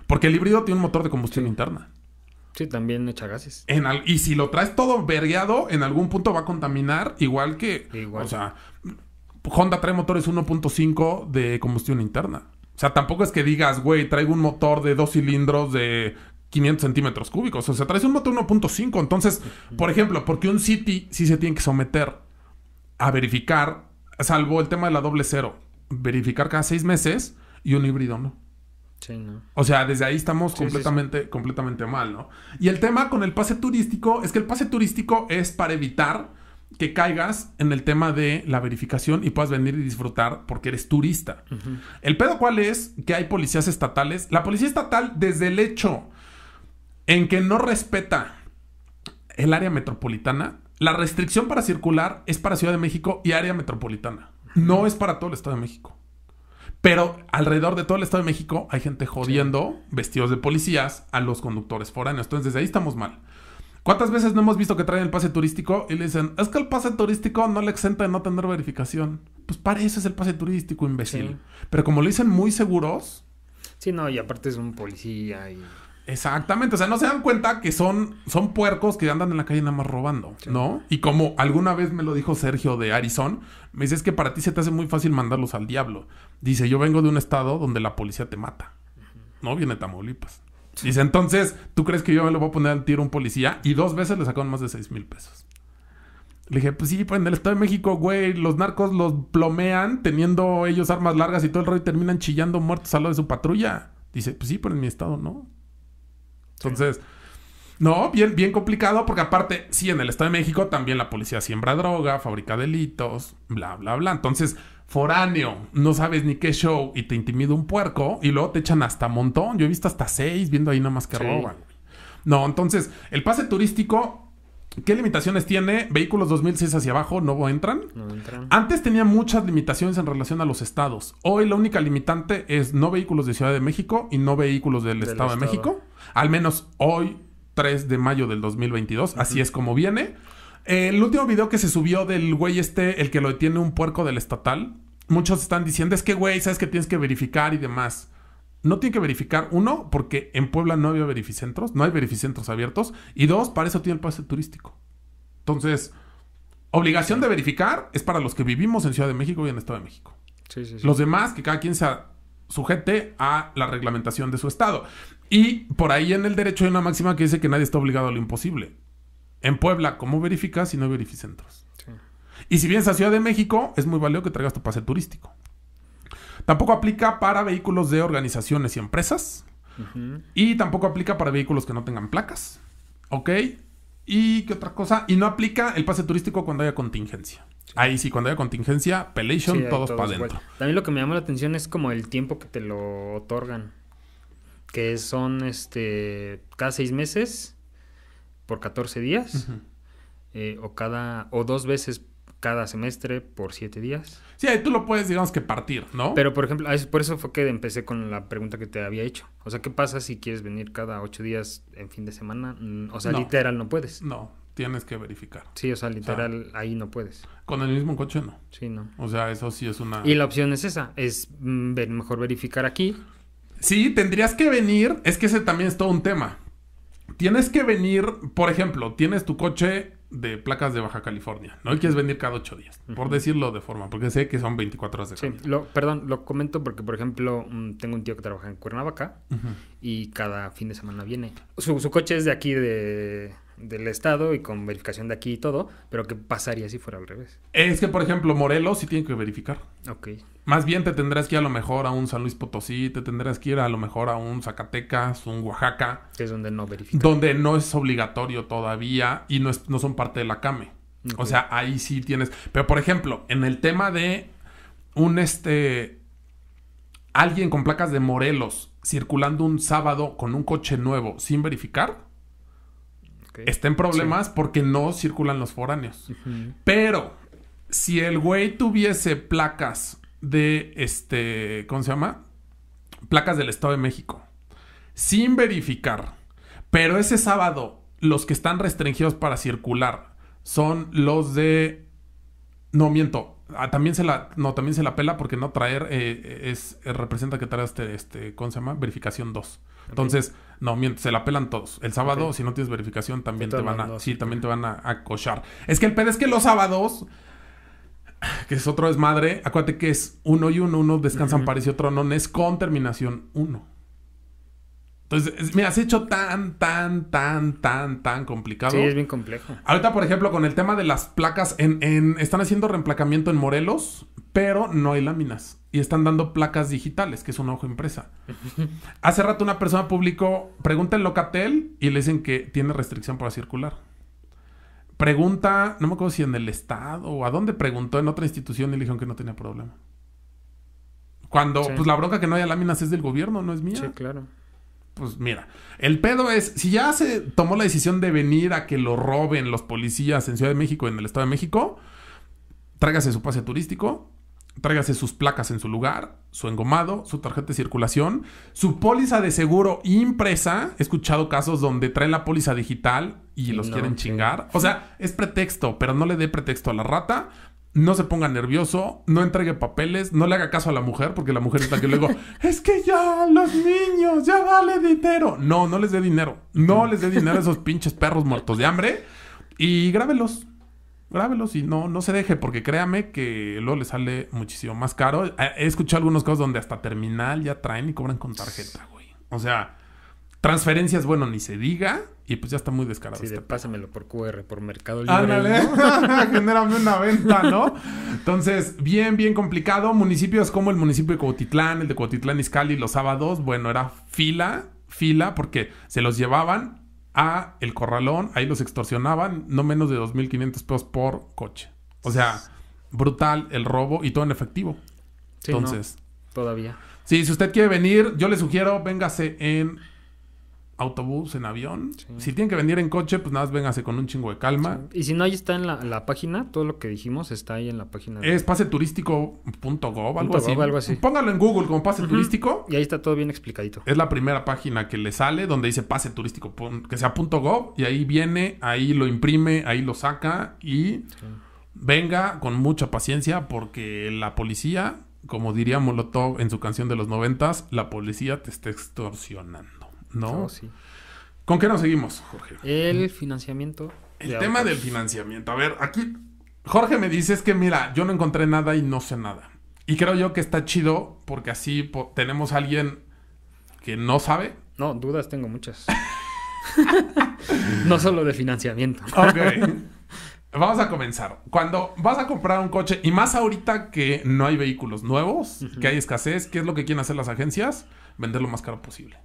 S1: Porque el híbrido tiene un motor de combustión interna. Sí, también echa gases. En y si lo traes todo vergueado, en algún punto va a contaminar igual que... O sea, Honda trae motores 1.5 de combustión interna. O sea, tampoco es que digas, güey, traigo un motor de dos cilindros de 500 centímetros cúbicos. O sea, traes un motor 1.5. Entonces, por ejemplo, porque un City sí se tiene que someter a verificar, salvo el tema de la doble cero, verificar cada seis meses y un híbrido no. Sí, no. O sea, desde ahí estamos completamente, completamente mal, ¿no? Y el tema con el pase turístico es que el pase turístico es para evitar que caigas en el tema de la verificación y puedas venir y disfrutar porque eres turista. El pedo cuál es que hay policías estatales. La policía estatal, desde el hecho en que no respeta el área metropolitana, la restricción para circular es para Ciudad de México y área metropolitana. No es para todo el Estado de México. Pero alrededor de todo el Estado de México hay gente jodiendo vestidos de policías a los conductores foráneos. Entonces, desde ahí estamos mal. ¿Cuántas veces no hemos visto que traen el pase turístico y le dicen, es que el pase turístico no le exenta de no tener verificación? Pues para eso es el pase turístico, imbécil. Pero como lo dicen muy seguros. Sí, no, y aparte es un policía y. Exactamente, o sea, no se dan cuenta que son, son puercos que andan en la calle nada más robando, ¿no? Y como alguna vez me lo dijo Sergio de Arizón, me dice, es que para ti se te hace muy fácil mandarlos al diablo. Dice, yo vengo de un estado donde la policía te mata. No viene Tamaulipas. Dice, entonces, ¿tú crees que yo me lo voy a poner al tiro a un policía? Y dos veces le sacaron más de 6 mil pesos. Le dije, pues sí, pues en el Estado de México, güey, los narcos los plomean teniendo ellos armas largas y todo el rollo y terminan chillando muertos a lo de su patrulla. Dice, pues sí, pero en mi estado no. Entonces, no, bien, bien complicado porque aparte, sí, en el Estado de México también la policía siembra droga, fabrica delitos, bla, bla, bla. Entonces, foráneo, no sabes ni qué show y te intimida un puerco y luego te echan hasta montón. Yo he visto hasta seis viendo ahí nada más que roban. No, entonces, el pase turístico, ¿qué limitaciones tiene? Vehículos 2006 hacia abajo no entran. No entran. Antes tenía muchas limitaciones en relación a los estados. Hoy la única limitante es no vehículos de Ciudad de México y no vehículos del, estado, estado de México. Al menos hoy 3 de mayo del 2022. Así es como viene. Eh, el último video que se subió del güey este, el que lo detiene un puerco del estatal, muchos están diciendo, es que güey, sabes que tienes que verificar y demás. No tiene que verificar, uno, porque en Puebla no había verificentros, no hay verificentros abiertos, y dos, para eso tiene el pase turístico. Entonces, obligación de verificar es para los que vivimos en Ciudad de México y en Estado de México. Los demás, que cada quien se sujete a la reglamentación de su estado. Y por ahí en el derecho hay una máxima que dice que nadie está obligado a lo imposible. En Puebla, ¿cómo verificas si no hay centros. Sí. Y si vienes a Ciudad de México, es muy valioso que traigas tu pase turístico. Tampoco aplica para vehículos de organizaciones y empresas. Y tampoco aplica para vehículos que no tengan placas. ¿Ok? ¿Y qué otra cosa? Y no aplica el pase turístico cuando haya contingencia. Ahí sí, cuando haya contingencia, Pelation, todos, para adentro.
S2: También lo que me llama la atención es como el tiempo que te lo otorgan. Que son este cada seis meses por 14 días eh, o cada o dos veces cada semestre por 7 días.
S1: Sí, ahí tú lo puedes digamos que partir,
S2: ¿no? Pero por ejemplo, ah, por eso fue que empecé con la pregunta que te había hecho. O sea, ¿qué pasa si quieres venir cada 8 días en fin de semana? Mm, o sea, literal no puedes. No, tienes que verificar. Sí, o sea, literal ahí no puedes.
S1: Con el mismo coche no. Sí, no. O sea, eso sí es una Y la opción es esa, es mm, mejor verificar aquí. Sí, tendrías que venir, es que ese también es todo un tema tienes que venir, por ejemplo, tienes tu coche de placas de Baja California, ¿no? hay que venir cada ocho días, por decirlo de forma, porque sé que son 24 horas de Sí,
S2: lo, perdón, lo comento porque, por ejemplo, mm, tengo un tío que trabaja en Cuernavaca y cada fin de semana viene. su coche es de aquí, de, del Estado y con verificación de aquí y todo, pero ¿qué pasaría si fuera al revés?
S1: Es que, por ejemplo, Morelos sí tiene que verificar. Ok. Más bien te tendrás que ir a lo mejor a un San Luis Potosí, te tendrás que ir a lo mejor a un Zacatecas, un Oaxaca. Que es donde no verifican. Donde no es obligatorio todavía y no, son parte de la CAME. O sea, ahí sí tienes. Pero, por ejemplo, en el tema de un este. Alguien con placas de Morelos circulando un sábado con un coche nuevo sin verificar Estén Está en problemas porque no circulan los foráneos. Pero si el güey tuviese placas de este, ¿cómo se llama? Placas del Estado de México, sin verificar, pero ese sábado los que están restringidos para circular son los de... No miento, ah, también se la, no, también se la pela porque no traer eh, es, representa que trae este, este ¿cómo se llama? Verificación 2. Entonces, no, se la pelan todos. El sábado, si no tienes verificación, también te van a. Sí, también te van a, acosar. Es que el pedo es que los sábados, que es otro desmadre, acuérdate que es uno y uno, Uno descansan para y otro no, es con terminación uno. Entonces, mira, se ha hecho tan, tan, tan, tan, tan complicado. Sí, es bien complejo. Ahorita, por ejemplo, con el tema de las placas, en, en, están haciendo reemplacamiento en Morelos, pero no hay láminas. Y están dando placas digitales, que es una ojo empresa *laughs* Hace rato una persona publicó, pregunta en Locatel y le dicen que tiene restricción para circular. Pregunta, no me acuerdo si en el Estado o a dónde preguntó en otra institución y le dijeron que no tenía problema. Cuando, pues la bronca que no haya láminas es del gobierno, no es mía. Sí, claro pues mira, el pedo es, si ya se tomó la decisión de venir a que lo roben los policías en Ciudad de México, en el Estado de México, tráigase su pase turístico, tráigase sus placas en su lugar, su engomado, su tarjeta de circulación, su póliza de seguro impresa. He escuchado casos donde traen la póliza digital y los quieren chingar. O sea, es pretexto, pero no le dé pretexto a la rata no se ponga nervioso, no entregue papeles, no le haga caso a la mujer, porque la mujer está que luego, *laughs* es que ya, los niños, ya vale dinero. No, no les dé dinero. No les dé dinero a esos pinches perros muertos de hambre. Y grábelos. Grábelos y no, no se deje, porque créame que luego le sale muchísimo más caro. He escuchado algunos casos donde hasta terminal ya traen y cobran con tarjeta, güey. O sea, Transferencias, bueno, ni se diga. Y pues ya está muy descarado. Sí, este pásamelo por QR, por Mercado Libre. Ándale, *laughs* genérame una venta, ¿no? Entonces, bien, bien complicado. Municipios como el municipio de Cuautitlán, el de Cuautitlán Izcalli, los sábados, bueno, era fila, fila, porque se los llevaban a el corralón, ahí los extorsionaban, no menos de 2.500 pesos por coche. O sea, brutal el robo y todo en efectivo. Entonces. todavía. Sí, si usted quiere venir, yo le sugiero, véngase en autobús, en avión. Si tienen que venir en coche, pues nada más véngase con un chingo de calma. Y si no, ahí está
S2: en la, página, todo lo que dijimos está ahí en la página. Es
S1: paseturístico.gov, algo,
S2: así. Póngalo en Google como pase turístico. Y ahí está todo bien explicadito.
S1: Es la primera página que le sale donde dice pase turístico, que sea .gov, y ahí viene, ahí lo imprime, ahí lo saca y venga con mucha paciencia porque la policía, como diría Molotov en su canción de los noventas, la policía te está extorsionando. ¿no? Oh, sí. ¿Con qué nos seguimos, Jorge? El financiamiento. El tema del financiamiento. A ver, aquí Jorge me dice es que mira, yo no encontré nada y no sé nada. Y creo yo que está chido porque así tenemos a alguien que no sabe. No, dudas tengo muchas. *laughs* no solo de financiamiento. *laughs* ok. Vamos a comenzar. Cuando vas a comprar un coche, y más ahorita que no hay vehículos nuevos, que hay escasez, ¿qué es lo que quieren hacer las agencias? Vender lo más caro posible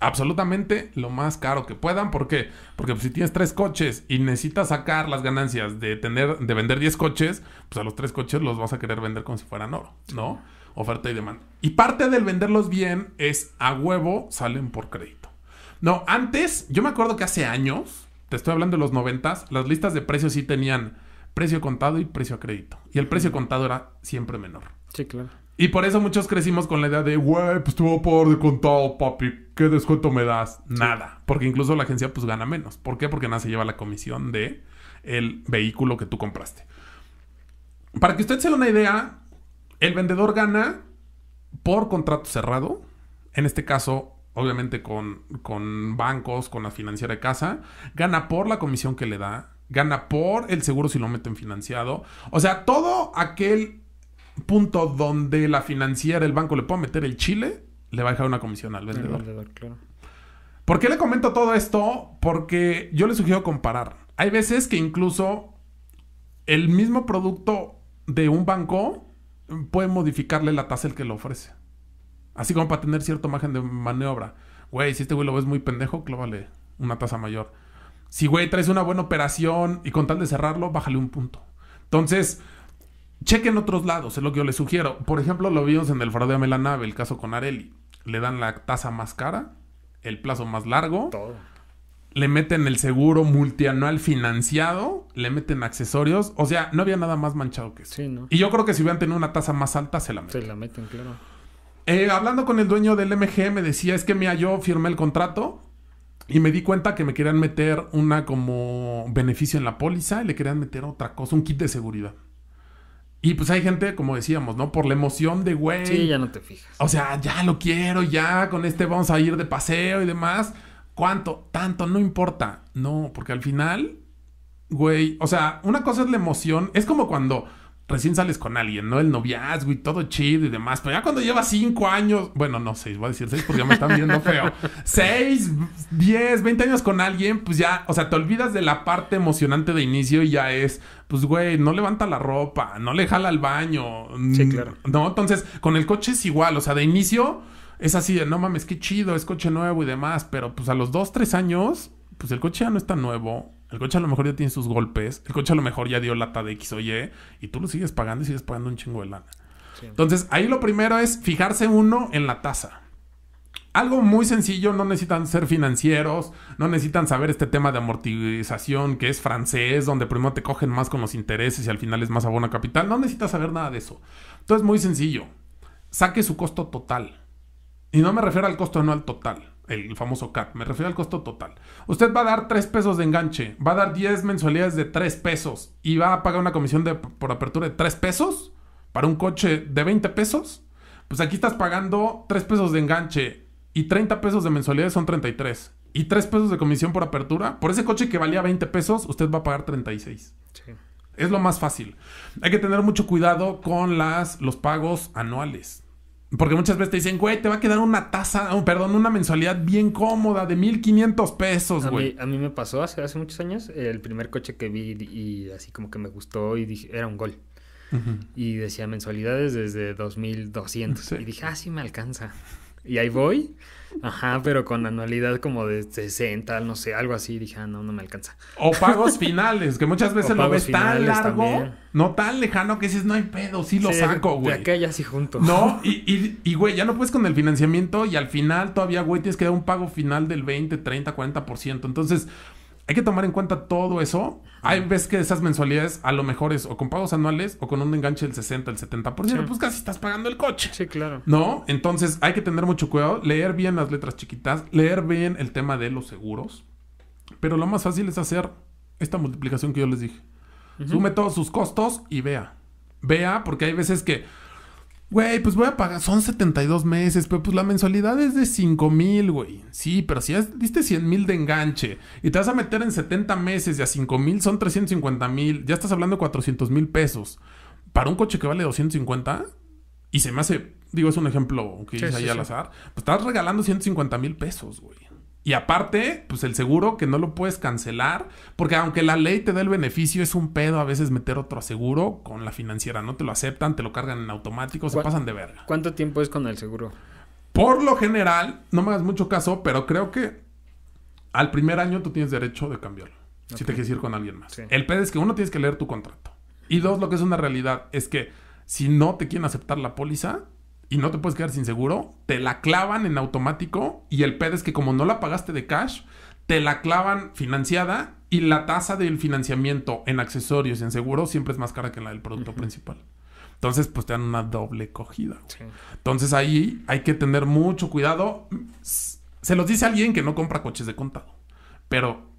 S1: absolutamente lo más caro que puedan. ¿Por qué? Porque si tienes tres coches y necesitas sacar las ganancias de tener, de vender 10 coches, pues a los tres coches los vas a querer vender como si fueran oro, ¿no? Oferta y demanda. Y parte del venderlos bien es a huevo salen por crédito. No, antes, yo me acuerdo que hace años, te estoy hablando de los noventas, las listas de precios sí tenían precio contado y precio a crédito. Y el precio contado era siempre menor. Sí, claro. Y por eso muchos crecimos con la idea de, güey, pues te voy tuvo de contado, papi, ¿qué descuento me das? Nada. Porque incluso la agencia pues gana menos. ¿Por qué? Porque nada se lleva la comisión de el vehículo que tú compraste. Para que usted se una idea, el vendedor gana por contrato cerrado. En este caso, obviamente con, con bancos, con la financiera de casa. Gana por la comisión que le da. Gana por el seguro si lo meten financiado. O sea, todo aquel punto donde la financiera, el banco, le puede meter el chile, le va a dejar una comisión al vendedor. vendedor ¿Por qué le comento todo esto? Porque yo le sugiero comparar. Hay veces que incluso el mismo producto de un banco puede modificarle la tasa el que lo ofrece. Así como para tener cierto margen de maniobra. Güey, si este güey lo ves muy pendejo, vale una tasa mayor. Si güey traes una buena operación y con tal de cerrarlo, bájale un punto. Entonces, chequen otros lados, es lo que yo les sugiero. Por ejemplo, lo vimos en el fraude de la el caso con Areli. Le dan la tasa más cara, el plazo más largo. Todo. Le meten el seguro multianual financiado, le meten accesorios. O sea, no había nada más manchado que eso. Sí, Y yo creo que si hubieran tenido una tasa más alta, se la meten. Se la meten, claro. Eh, hablando con el dueño del MG, me decía: Es que mira, yo firmé el contrato y me di cuenta que me querían meter una como beneficio en la póliza y le querían meter otra cosa, un kit de seguridad. Y pues hay gente, como decíamos, ¿no? Por la emoción de güey. Sí, ya no te fijas. O sea, ya lo quiero, ya con este vamos a ir de paseo y demás. ¿Cuánto? Tanto, no importa. No, porque al final, güey, o sea, una cosa es la emoción. Es como cuando recién sales con alguien, ¿no? El noviazgo y todo chido y demás. Pero ya cuando llevas cinco años, bueno, no seis, voy a decir seis porque ya me están viendo feo. *laughs* seis, diez, veinte años con alguien, pues ya, o sea, te olvidas de la parte emocionante de inicio y ya es, pues güey, no levanta la ropa, no le jala al baño. Sí, mm, claro. No, entonces con el coche es igual, o sea, de inicio es así de, no mames, qué chido, es coche nuevo y demás. Pero pues a los dos, tres años, pues el coche ya no está nuevo el coche a lo mejor ya tiene sus golpes, el coche a lo mejor ya dio lata de X o Y y tú lo sigues pagando y sigues pagando un chingo de lana. Entonces, ahí lo primero es fijarse uno en la tasa. Algo muy sencillo, no necesitan ser financieros, no necesitan saber este tema de amortización que es francés, donde primero te cogen más con los intereses y al final es más abono capital. No necesitas saber nada de eso. Entonces, muy sencillo, saque su costo total. Y no me refiero al costo anual total el famoso CAT. Me refiero al costo total. Usted va a dar 3 pesos de enganche, va a dar 10 mensualidades de 3 pesos y va a pagar una comisión de, por apertura de 3 pesos para un coche de 20 pesos. Pues aquí estás pagando 3 pesos de enganche y 30 pesos de mensualidades son 33. Y 3 pesos de comisión por apertura. Por ese coche que valía 20 pesos, usted va a pagar 36. Es lo más fácil. Hay que tener mucho cuidado con las, los pagos anuales. Porque muchas veces te dicen, güey, te va a quedar una tasa, perdón, una mensualidad bien cómoda de 1500 pesos, güey. A mí, me pasó hace, hace muchos
S2: años, el primer coche que vi y así como que me gustó y dije, era un gol. Y decía mensualidades desde 2200. Y dije, ah, sí me alcanza. Y ahí voy. Ajá, pero con anualidad como de 60, no sé, algo así. Dije, ah, no, no me alcanza. O pagos
S1: finales, que muchas veces lo ves tan largo, no tan lejano que dices, no hay pedo, sí lo saco, güey. De
S2: acá ya sí junto.
S1: No, *laughs* y, y, güey, ya no puedes con el financiamiento y al final todavía, güey, tienes que dar un pago final del 20, 30, 40%. Entonces, hay que tomar en cuenta todo eso. Hay veces que esas mensualidades a lo mejor es o con pagos anuales o con un enganche del 60, el 70%, sí. pues casi estás pagando el coche. Sí, claro. ¿No? Entonces hay que tener mucho cuidado, leer bien las letras chiquitas, leer bien el tema de los seguros. Pero lo más fácil es hacer esta multiplicación que yo les dije. Sume todos sus costos y vea. Vea, porque hay veces que Güey, pues voy a pagar, son 72 meses, pero pues la mensualidad es de 5 mil, güey. Sí, pero si diste 100 mil de enganche y te vas a meter en 70 meses y a 5 mil son 350 mil, ya estás hablando de 400 mil pesos. Para un coche que vale 250 y se me hace, digo, es un ejemplo que hice ahí al azar, pues estás regalando 150 mil pesos, güey. Y aparte, pues el seguro que no lo puedes cancelar, porque aunque la ley te dé el beneficio, es un pedo a veces meter otro seguro con la financiera. No te lo aceptan, te lo cargan en automático, se pasan de verga. ¿Cuánto tiempo es con el seguro? Por lo general, no me hagas mucho caso, pero creo que al primer año tú tienes derecho de cambiarlo. Si te quieres ir con alguien más. El pedo es que uno tienes que leer tu contrato. Y dos, lo que es una realidad es que si no te quieren aceptar la póliza, y no te puedes quedar sin seguro, te la clavan en automático y el pedo es que como no la pagaste de cash, te la clavan financiada y la tasa del financiamiento en accesorios y en seguro siempre es más cara que la del producto principal. Entonces, pues te dan una doble cogida. Entonces ahí hay que tener mucho cuidado. Se los dice alguien que no compra coches de contado, pero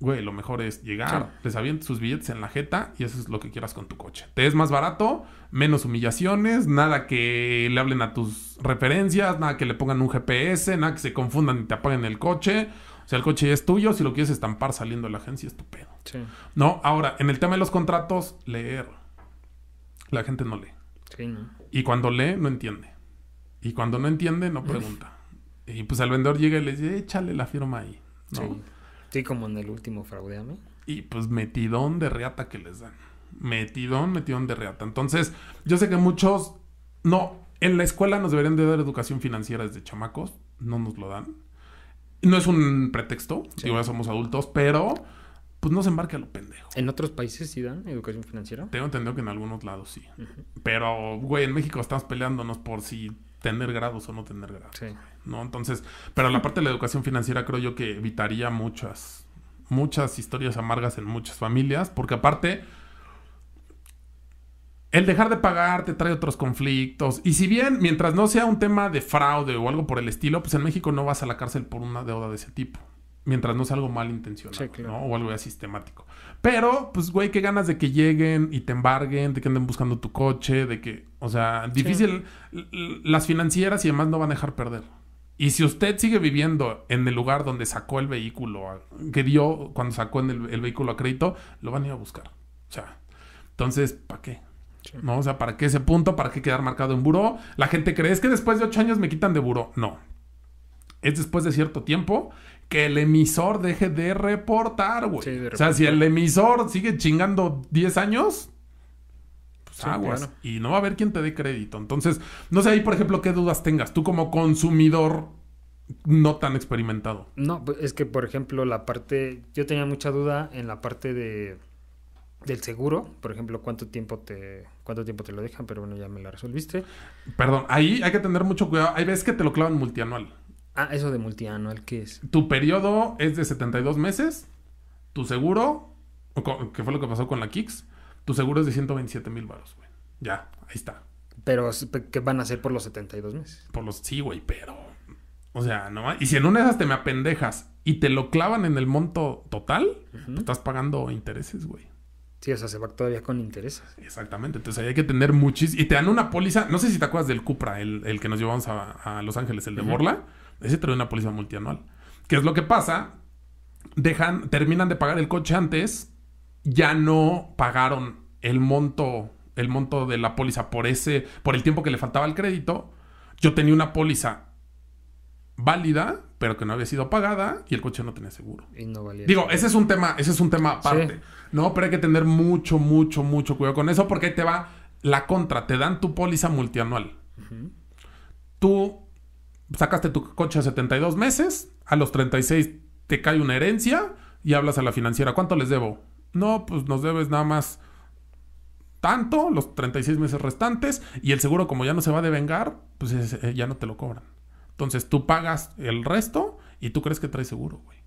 S1: güey, lo mejor es llegar, les avientas sus billetes en la jeta y eso es lo que quieras con tu coche. Te es más barato, menos humillaciones, nada que le hablen a tus referencias, nada que le pongan un GPS, nada que se confundan y te apaguen el coche. O sea, el coche es tuyo, si lo quieres estampar saliendo de la agencia, estupendo. Sí. No, ahora, en el tema de los contratos, leer. La gente no lee. Sí, Y cuando lee, no entiende. Y cuando no entiende, no pregunta. *laughs* y pues el vendedor llega y le dice, échale la firma ahí. ¿no? Sí, como en el último fraude a mí. Y pues metidón de reata que les dan. Metidón, metidón de reata. Entonces, yo sé que muchos. No, en la escuela nos deberían de dar educación financiera desde chamacos. No nos lo dan. No es un pretexto, sí. digo, ya somos adultos, pero pues no se embarque a lo pendejo. ¿En otros países sí dan educación financiera? Tengo entendido que en algunos lados sí. Pero, güey, en México estamos peleándonos por si tener grados o no tener grados. Sí. ¿no? Entonces, pero la parte de la educación financiera creo yo que evitaría muchas, muchas historias amargas en muchas familias, porque aparte, el dejar de pagar te trae otros conflictos. Y si bien, mientras no sea un tema de fraude o algo por el estilo, pues en México no vas a la cárcel por una deuda de ese tipo. Mientras no sea algo mal intencionado O algo ya sistemático. Pero, pues, güey, qué ganas de que lleguen y te embarguen, de que anden buscando tu coche, de que, o sea, difícil. Las financieras y demás no van a dejar perder. Y si usted sigue viviendo en el lugar donde sacó el vehículo, que dio cuando sacó el, vehículo a crédito, lo van a ir a buscar. O sea, entonces, ¿para qué? ¿No? O sea, ¿para qué ese punto? ¿Para qué quedar marcado en buró? La gente cree, es que después de ocho años me quitan de buró. No. Es después de cierto tiempo que el emisor deje de reportar, güey. o sea, si el emisor sigue chingando 10 años, aguas. Ah, y no va a haber quien te dé crédito. Entonces, no sé ahí, por ejemplo, qué dudas tengas tú como consumidor no tan experimentado.
S2: No, pues, es que, por ejemplo, la parte, yo tenía mucha duda en la parte de del seguro, por ejemplo, cuánto tiempo te cuánto tiempo te lo dejan, pero bueno, ya me la resolviste.
S1: Perdón, ahí hay que tener mucho cuidado. Hay veces que te lo clavan multianual.
S2: Ah, eso de multianual, ¿qué
S1: es? Tu periodo es de 72 meses, tu seguro, ¿Qué fue lo que pasó con la Kicks, tu seguro es de 127 mil baros, güey.
S2: Ya, ahí está. Pero, ¿qué van
S1: a hacer por los 72 meses? Por los, sí, güey, pero. O sea, no. Y si en una de esas te me apendejas y te lo clavan en el monto total, pues, estás pagando intereses, güey.
S2: Sí, o sea, se va todavía con intereses. Exactamente.
S1: Entonces ahí hay que tener muchísimo. Y te dan una póliza. No sé si te acuerdas del Cupra, el, el que nos llevamos a, Los Ángeles, el de Borla. Ese trae una póliza multianual. ¿Qué es lo que pasa? Dejan, terminan de pagar el coche antes, ya no pagaron el monto, el monto de la póliza por ese, por el tiempo que le faltaba el crédito, yo tenía una póliza válida, pero que no había sido pagada y el coche no tenía seguro. Y no valía Digo, ese es un tema, ese es un tema aparte, ¿no? Pero hay que tener mucho, mucho, mucho cuidado con eso porque ahí te va la contra, te dan tu póliza multianual. Tú sacaste tu coche a 72 meses, a los 36 te cae una herencia y hablas a la financiera, ¿cuánto les debo? No, pues nos debes nada más tanto, los 36 meses restantes, y el seguro como ya no se va a devengar, pues eh, ya no te lo cobran. Entonces tú pagas el resto y tú crees que traes seguro, güey.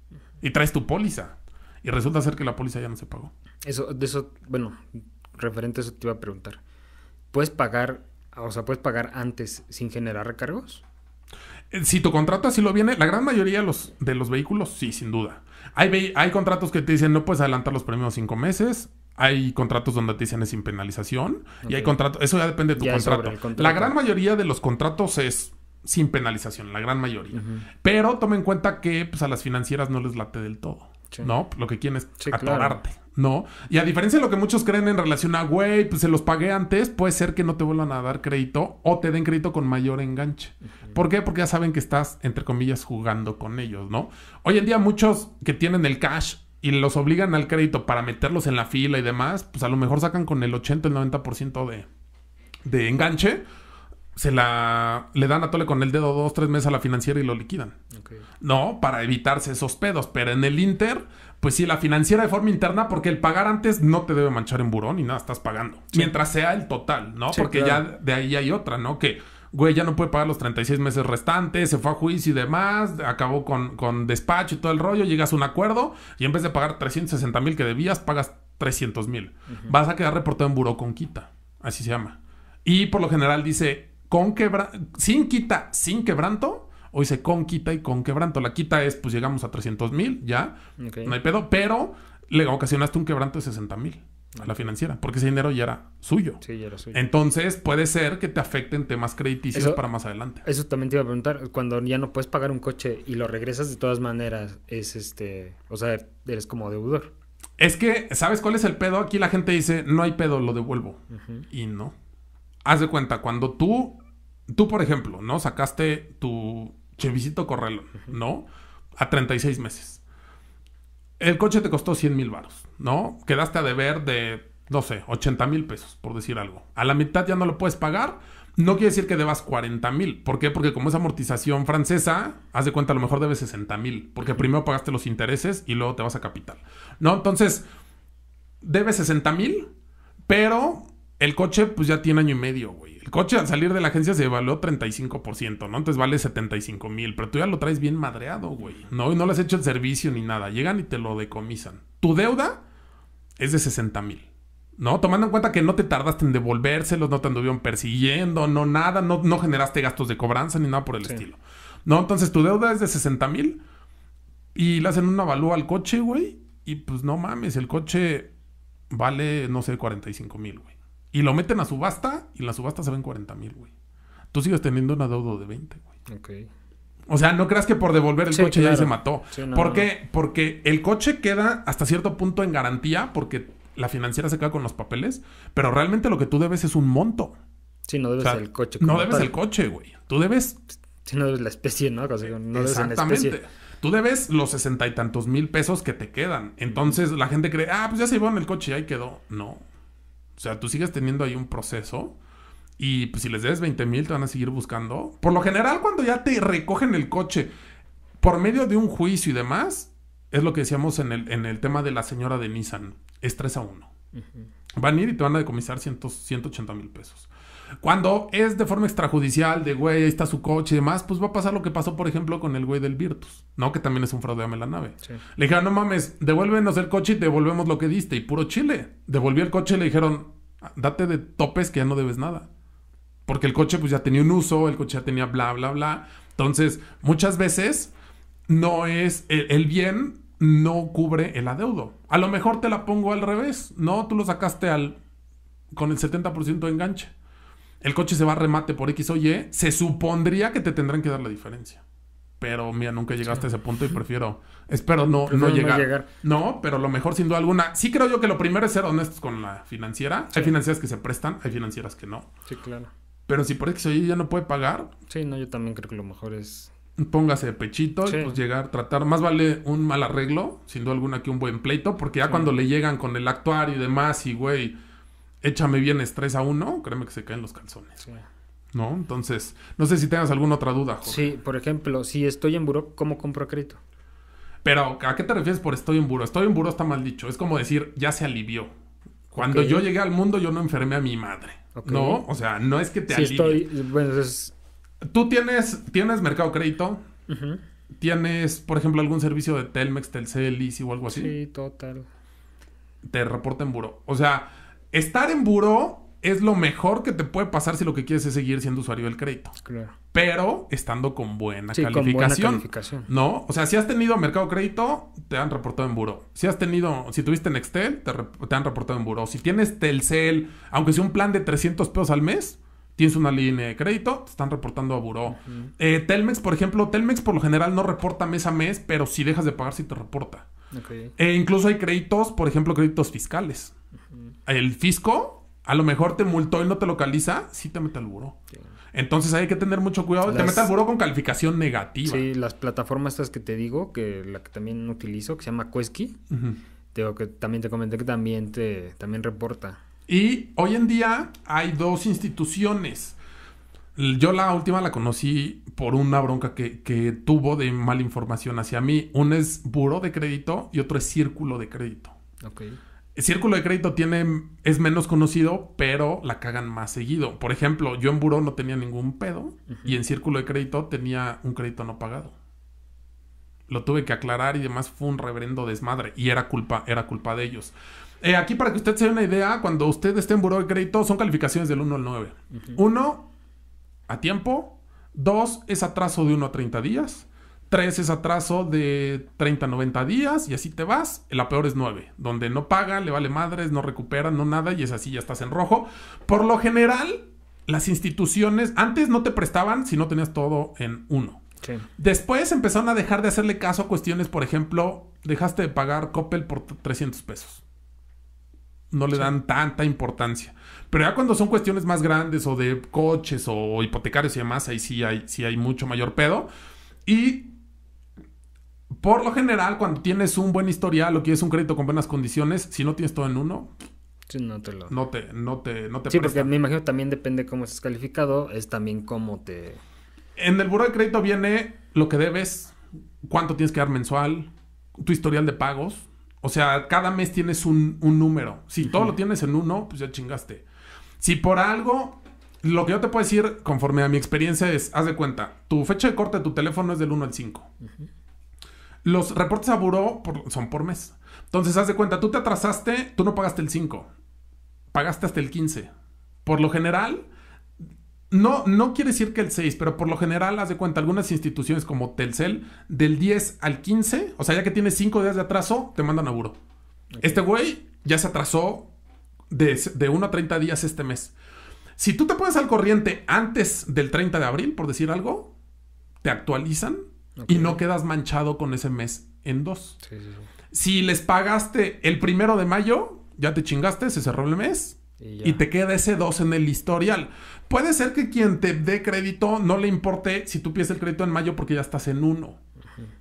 S1: Y traes tu póliza. Y resulta ser que la póliza ya no se pagó. Eso, de
S2: eso, bueno, referente a eso te iba a preguntar. ¿Puedes pagar, o sea, puedes pagar
S1: antes sin generar recargos? Eh, si tu contrato así lo viene, la gran mayoría de los, de los vehículos, sí, sin duda. Hay, hay contratos que te dicen no puedes adelantar los premios cinco meses, hay contratos donde te dicen es sin penalización y hay contratos, eso ya depende de tu contrato. La gran mayoría de los contratos es sin penalización, la gran mayoría. Pero tome en cuenta que pues, a las financieras no les late del todo. ¿No? Lo que quieren es atorarte, ¿no? Y a diferencia de lo que muchos creen en relación a, güey, pues se los pagué antes, puede ser que no te vuelvan a dar crédito o te den crédito con mayor enganche. ¿Por qué? Porque ya saben que estás, entre comillas, jugando con ellos, ¿no? Hoy en día muchos que tienen el cash y los obligan al crédito para meterlos en la fila y demás, pues a lo mejor sacan con el 80, el 90% de, de enganche. Se la le dan a tole con el dedo dos, tres meses a la financiera y lo liquidan. No, para evitarse esos pedos. Pero en el Inter, pues sí, la financiera de forma interna, porque el pagar antes no te debe manchar en burón y nada, estás pagando. Mientras sea el total, ¿no? porque ya de ahí hay otra, ¿no? Que güey ya no puede pagar los 36 meses restantes, se fue a juicio y demás, acabó con, despacho y todo el rollo, llegas a un acuerdo y en vez de pagar 360 mil que debías, pagas 300 mil. Vas a quedar reportado en buró con quita, así se llama. Y por lo general dice, con quebra sin quita, sin quebranto, o dice con quita y con quebranto. La quita es, pues llegamos a 300 mil, ya, no hay pedo, pero le ocasionaste un quebranto de 60 mil a la financiera, porque ese dinero ya era suyo. Sí, ya era suyo. Entonces puede ser que te afecten temas crediticios para más adelante.
S2: Eso también te iba a preguntar, cuando ya no puedes pagar un coche y lo regresas de todas
S1: maneras, es este, o sea, eres como deudor. Es que, ¿sabes cuál es el pedo? Aquí la gente dice, no hay pedo, lo devuelvo. Y no. Haz de cuenta, cuando tú, tú por ejemplo, ¿no? Sacaste tu chevisito correo ¿no? A 36 meses el coche te costó 100 mil baros, ¿no? Quedaste a deber de, no sé, 80 mil pesos, por decir algo. A la mitad ya no lo puedes pagar. No quiere decir que debas 40 mil. ¿Por qué? Porque como es amortización francesa, haz de cuenta, a lo mejor debes 60 mil. Porque primero pagaste los intereses y luego te vas a capital. ¿No? Entonces, debes 60 mil, pero el coche pues ya tiene año y medio, güey el coche al salir de la agencia se evaluó 35%, ¿no? Entonces vale 75 mil, pero tú ya lo traes bien madreado, güey. No, y no le has hecho el servicio ni nada. Llegan y te lo decomisan. Tu deuda es de 60 mil. ¿No? Tomando en cuenta que no te tardaste en devolvérselos, no te anduvieron persiguiendo, no nada, no, no generaste gastos de cobranza ni nada por el estilo. ¿No? Entonces tu deuda es de 60 mil y le hacen una valúa al coche, güey. Y pues no mames, el coche vale, no sé, 45 mil, güey. Y lo meten a subasta y la subasta se ven 40 mil, güey. Tú sigues teniendo un adeudo de 20, güey. Ok. O sea, no creas que por devolver el coche ya se mató. ¿Por qué? Porque el coche queda hasta cierto punto en garantía porque la financiera se queda con los papeles, pero realmente lo que tú debes es un monto. Sí, no debes el coche. No debes el coche, güey. Tú debes... no debes la especie, ¿no? Exactamente. tú debes los sesenta y tantos mil pesos que te quedan. Entonces la gente cree, ah, pues ya se en el coche y ahí quedó. No. O sea, tú sigues teniendo ahí un proceso. Y pues, si les des 20 mil, te van a seguir buscando. Por lo general, cuando ya te recogen el coche por medio de un juicio y demás, es lo que decíamos en el, en el tema de la señora de Nissan. Es 3 a 1. Van a ir y te van a decomisar 180 mil pesos. Cuando es de forma extrajudicial, de güey, ahí está su coche y demás, pues va a pasar lo que pasó, por ejemplo, con el güey del Virtus, ¿no? Que también es un fraudeame la nave. Le dijeron, no mames, devuélvenos el coche y devolvemos lo que diste. Y puro chile. Devolví el coche y le dijeron, date de topes que ya no debes nada. Porque el coche pues ya tenía un uso, el coche ya tenía bla, bla, bla. Entonces, muchas veces no es el, el bien no cubre el adeudo. A lo mejor te la pongo al revés, ¿no? Tú lo sacaste al con el 70% de enganche el coche se va a remate por X o Y, se supondría que te tendrán que dar la diferencia. Pero mira, nunca llegaste a ese punto y prefiero, espero no, no llegar. no, pero lo mejor sin duda alguna, sí creo yo que lo primero es ser honestos con la financiera. Hay financieras que se prestan, hay financieras que no. Sí, claro. Pero si por X o Y ya no puede pagar. Sí, no, yo también creo que lo mejor es póngase de pechito y pues llegar, tratar, más vale un mal arreglo, sin duda alguna que un buen pleito, porque ya cuando le llegan con el actuar y demás y güey, échame bien estrés a uno... créeme que se caen los calzones. ¿No? Entonces, no sé si tengas alguna otra duda, Jorge. Sí, por ejemplo, si estoy en buró, ¿cómo compro crédito? Pero, ¿a qué te refieres por estoy en buro? Estoy en buro está mal dicho. Es como decir, ya se alivió. Cuando yo llegué al mundo, yo no enfermé a mi madre. No, o sea, no es que te sí, Estoy... Bueno, Tú tienes, tienes mercado crédito. ¿Tienes, por ejemplo, algún servicio de Telmex, Telcel, o algo así? Sí, total. Te reporta en buro. O sea, estar en buró es lo mejor que te puede pasar si lo que quieres es seguir siendo usuario del crédito. Claro. Pero estando con buena, calificación, con buena calificación. ¿No? O sea, si has tenido Mercado Crédito, te han reportado en buró. Si has tenido, si tuviste Nextel, te, te han reportado en buró. Si tienes Telcel, aunque sea un plan de 300 pesos al mes, tienes una línea de crédito, te están reportando a buró. Eh, Telmex, por ejemplo, Telmex por lo general no reporta mes a mes, pero si dejas de pagar, sí te reporta. Okay. Eh, incluso hay créditos, por ejemplo, créditos fiscales el fisco a lo mejor te multó y no te localiza, sí te mete al buro Entonces hay que tener mucho cuidado. Te mete al buró con calificación
S2: negativa. Sí, las plataformas estas que te digo, que la que también utilizo, que se llama Quesky, tengo que también te comenté que también te también reporta.
S1: Y hoy en día hay dos instituciones. Yo la última la conocí por una bronca que, que tuvo de mala información hacia mí. Uno es buro de crédito y otro es círculo de crédito. Okay el Círculo de Crédito tiene, es menos conocido, pero la cagan más seguido. Por ejemplo, yo en Buró no tenía ningún pedo y en Círculo de Crédito tenía un crédito no pagado. Lo tuve que aclarar y demás fue un reverendo desmadre y era culpa, era culpa de ellos. Eh, aquí para que usted se dé una idea, cuando usted esté en Buró de Crédito son calificaciones del 1 al 9. 1, a tiempo. 2, es atraso de 1 a 30 días. Tres es atraso de 30, 90 días y así te vas. La peor es 9, donde no paga, le vale madres, no recupera, no nada y es así, ya estás en rojo. Por lo general, las instituciones antes no te prestaban si no tenías todo en uno. Después empezaron a dejar de hacerle caso a cuestiones, por ejemplo, dejaste de pagar Coppel por 300 pesos. No le dan tanta importancia. Pero ya cuando son cuestiones más grandes o de coches o hipotecarios y demás, ahí sí hay, sí hay mucho mayor pedo. Y por lo general, cuando tienes un buen historial o quieres un crédito con buenas condiciones, si no tienes todo en uno,
S2: no te lo. No
S1: te, no te, no te Sí, porque
S2: me imagino también depende cómo estés calificado, es también cómo
S1: te. En el buro de crédito viene lo que debes, cuánto tienes que dar mensual, tu historial de pagos. O sea, cada mes tienes un, número. Si todo lo tienes en uno, pues ya chingaste. Si por algo lo que yo te puedo decir, conforme a mi experiencia, es, haz de cuenta, tu fecha de corte de tu teléfono es del 1 al 5. Los reportes a buró son por mes. Entonces, haz de cuenta, tú te atrasaste, tú no pagaste el 5, pagaste hasta el 15. Por lo general, no, no quiere decir que el 6, pero por lo general, haz de cuenta, algunas instituciones como Telcel, del 10 al 15, o sea, ya que tienes 5 días de atraso, te mandan a buró. Este güey ya se atrasó de, de 1 a 30 días este mes. Si tú te pones al corriente antes del 30 de abril, por decir algo, te actualizan y no quedas manchado con ese mes en dos. Si les pagaste el primero de mayo, ya te chingaste, se cerró el mes. Y, te queda ese 2 en el historial. Puede ser que quien te dé crédito no le importe si tú pides el crédito en mayo porque ya estás en uno.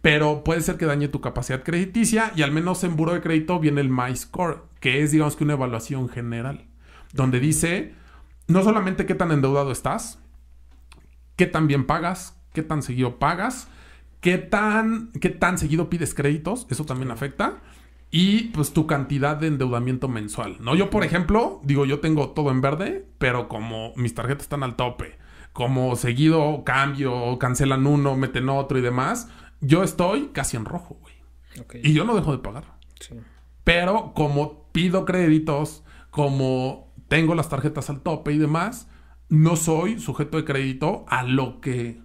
S1: Pero puede ser que dañe tu capacidad crediticia y al menos en buro de crédito viene el MyScore, que es digamos que una evaluación general, donde dice no solamente qué tan endeudado estás, qué tan bien pagas, qué tan seguido pagas, ¿Qué tan, qué tan seguido pides créditos? Eso también afecta. Y pues tu cantidad de endeudamiento mensual, ¿no? Yo, por ejemplo, digo, yo tengo todo en verde, pero como mis tarjetas están al tope, como seguido cambio, cancelan uno, meten otro y demás, yo estoy casi en rojo,
S2: güey. Y yo no dejo de pagar.
S1: Pero como pido créditos, como tengo las tarjetas al tope y demás, no soy sujeto de crédito a lo que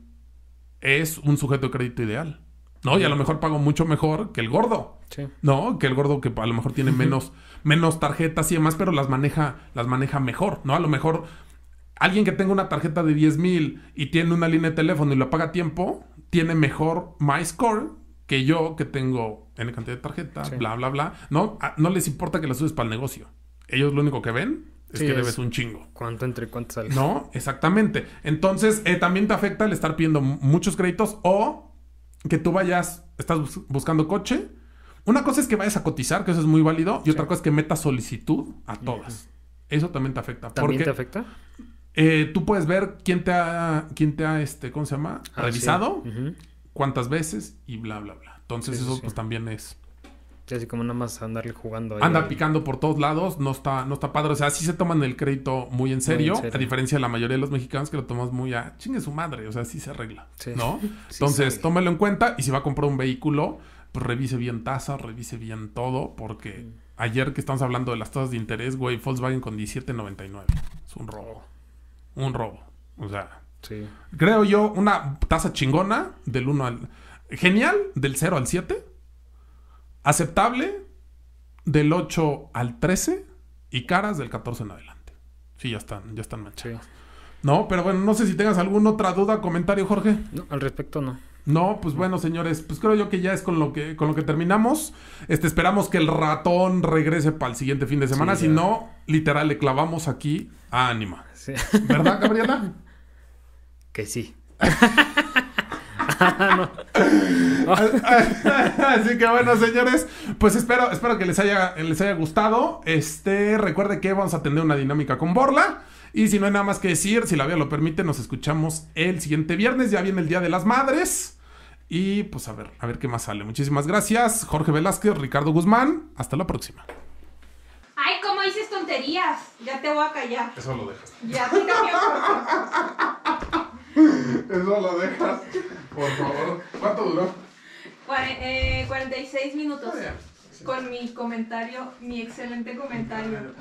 S1: es un sujeto de crédito ideal. ¿No? Y a lo mejor pago mucho mejor que el gordo. ¿No? Que el gordo que a lo mejor tiene menos, menos tarjetas y demás, pero las maneja, las maneja mejor, ¿no? A lo mejor alguien que tenga una tarjeta de 10 mil y tiene una línea de teléfono y lo paga a tiempo, tiene mejor my score que yo que tengo N cantidad de tarjeta, bla, bla, bla. No, no les importa que las uses para el negocio. Ellos lo único que ven es que debes un chingo. ¿Cuánto entre cuánto sale? No, exactamente. Entonces, eh, también te afecta el estar pidiendo muchos créditos o que tú vayas, estás buscando coche. Una cosa es que vayas a cotizar, que eso es muy válido, y otra cosa es que metas solicitud a todas. Eso también te afecta. ¿También porque, te afecta? Eh, tú puedes ver quién te ha, quién te ha, este, ¿cómo se llama? Ah, Revisado, cuántas veces y bla, bla, bla. Entonces, eso, eso pues también es Así como nada más andarle jugando. Anda picando por todos lados, no está, no está padre. O sea, sí se toman el crédito muy en serio, a diferencia de la mayoría de los mexicanos que lo tomas muy a chingue su madre, o sea, sí se arregla, ¿no? *laughs* Entonces, tómelo en cuenta y si va a comprar un vehículo, pues revise bien tasa, revise bien todo, porque mm. ayer que estamos hablando de las tasas de interés, güey, Volkswagen con 17.99. Es un robo. Un robo. O sea, creo yo una tasa chingona del 1 al... Genial, del 0 al 7 Aceptable del 8 al 13 y caras del 14 en adelante. Sí, ya están, ya están manchadas. No, pero bueno, no sé si tengas alguna otra duda, comentario, Jorge. No, al respecto no. No, pues bueno, señores, pues creo yo que ya es con lo que, con lo que terminamos. Este, esperamos que el ratón regrese para el siguiente fin de semana. si no, literal, le clavamos aquí a Anima. ¿Verdad, Gabriela? *laughs* que sí. *laughs* *laughs* Así que bueno, señores, pues espero, espero que les haya, les haya gustado. Este, recuerde que vamos a tener una dinámica con Borla. Y si no hay nada más que decir, si la vida lo permite, nos escuchamos el siguiente viernes. Ya viene el Día de las Madres. Y pues a ver, a ver qué más sale. Muchísimas gracias, Jorge Velázquez, Ricardo Guzmán. Hasta la próxima.
S2: Ay, ¿cómo dices tonterías? Ya te voy a callar. Eso lo dejas. Ya, *laughs*
S1: Eso lo dejas. Por favor. ¿Cuánto duró?
S2: 46 eh, minutos. Ah, Con mi comentario, mi excelente comentario.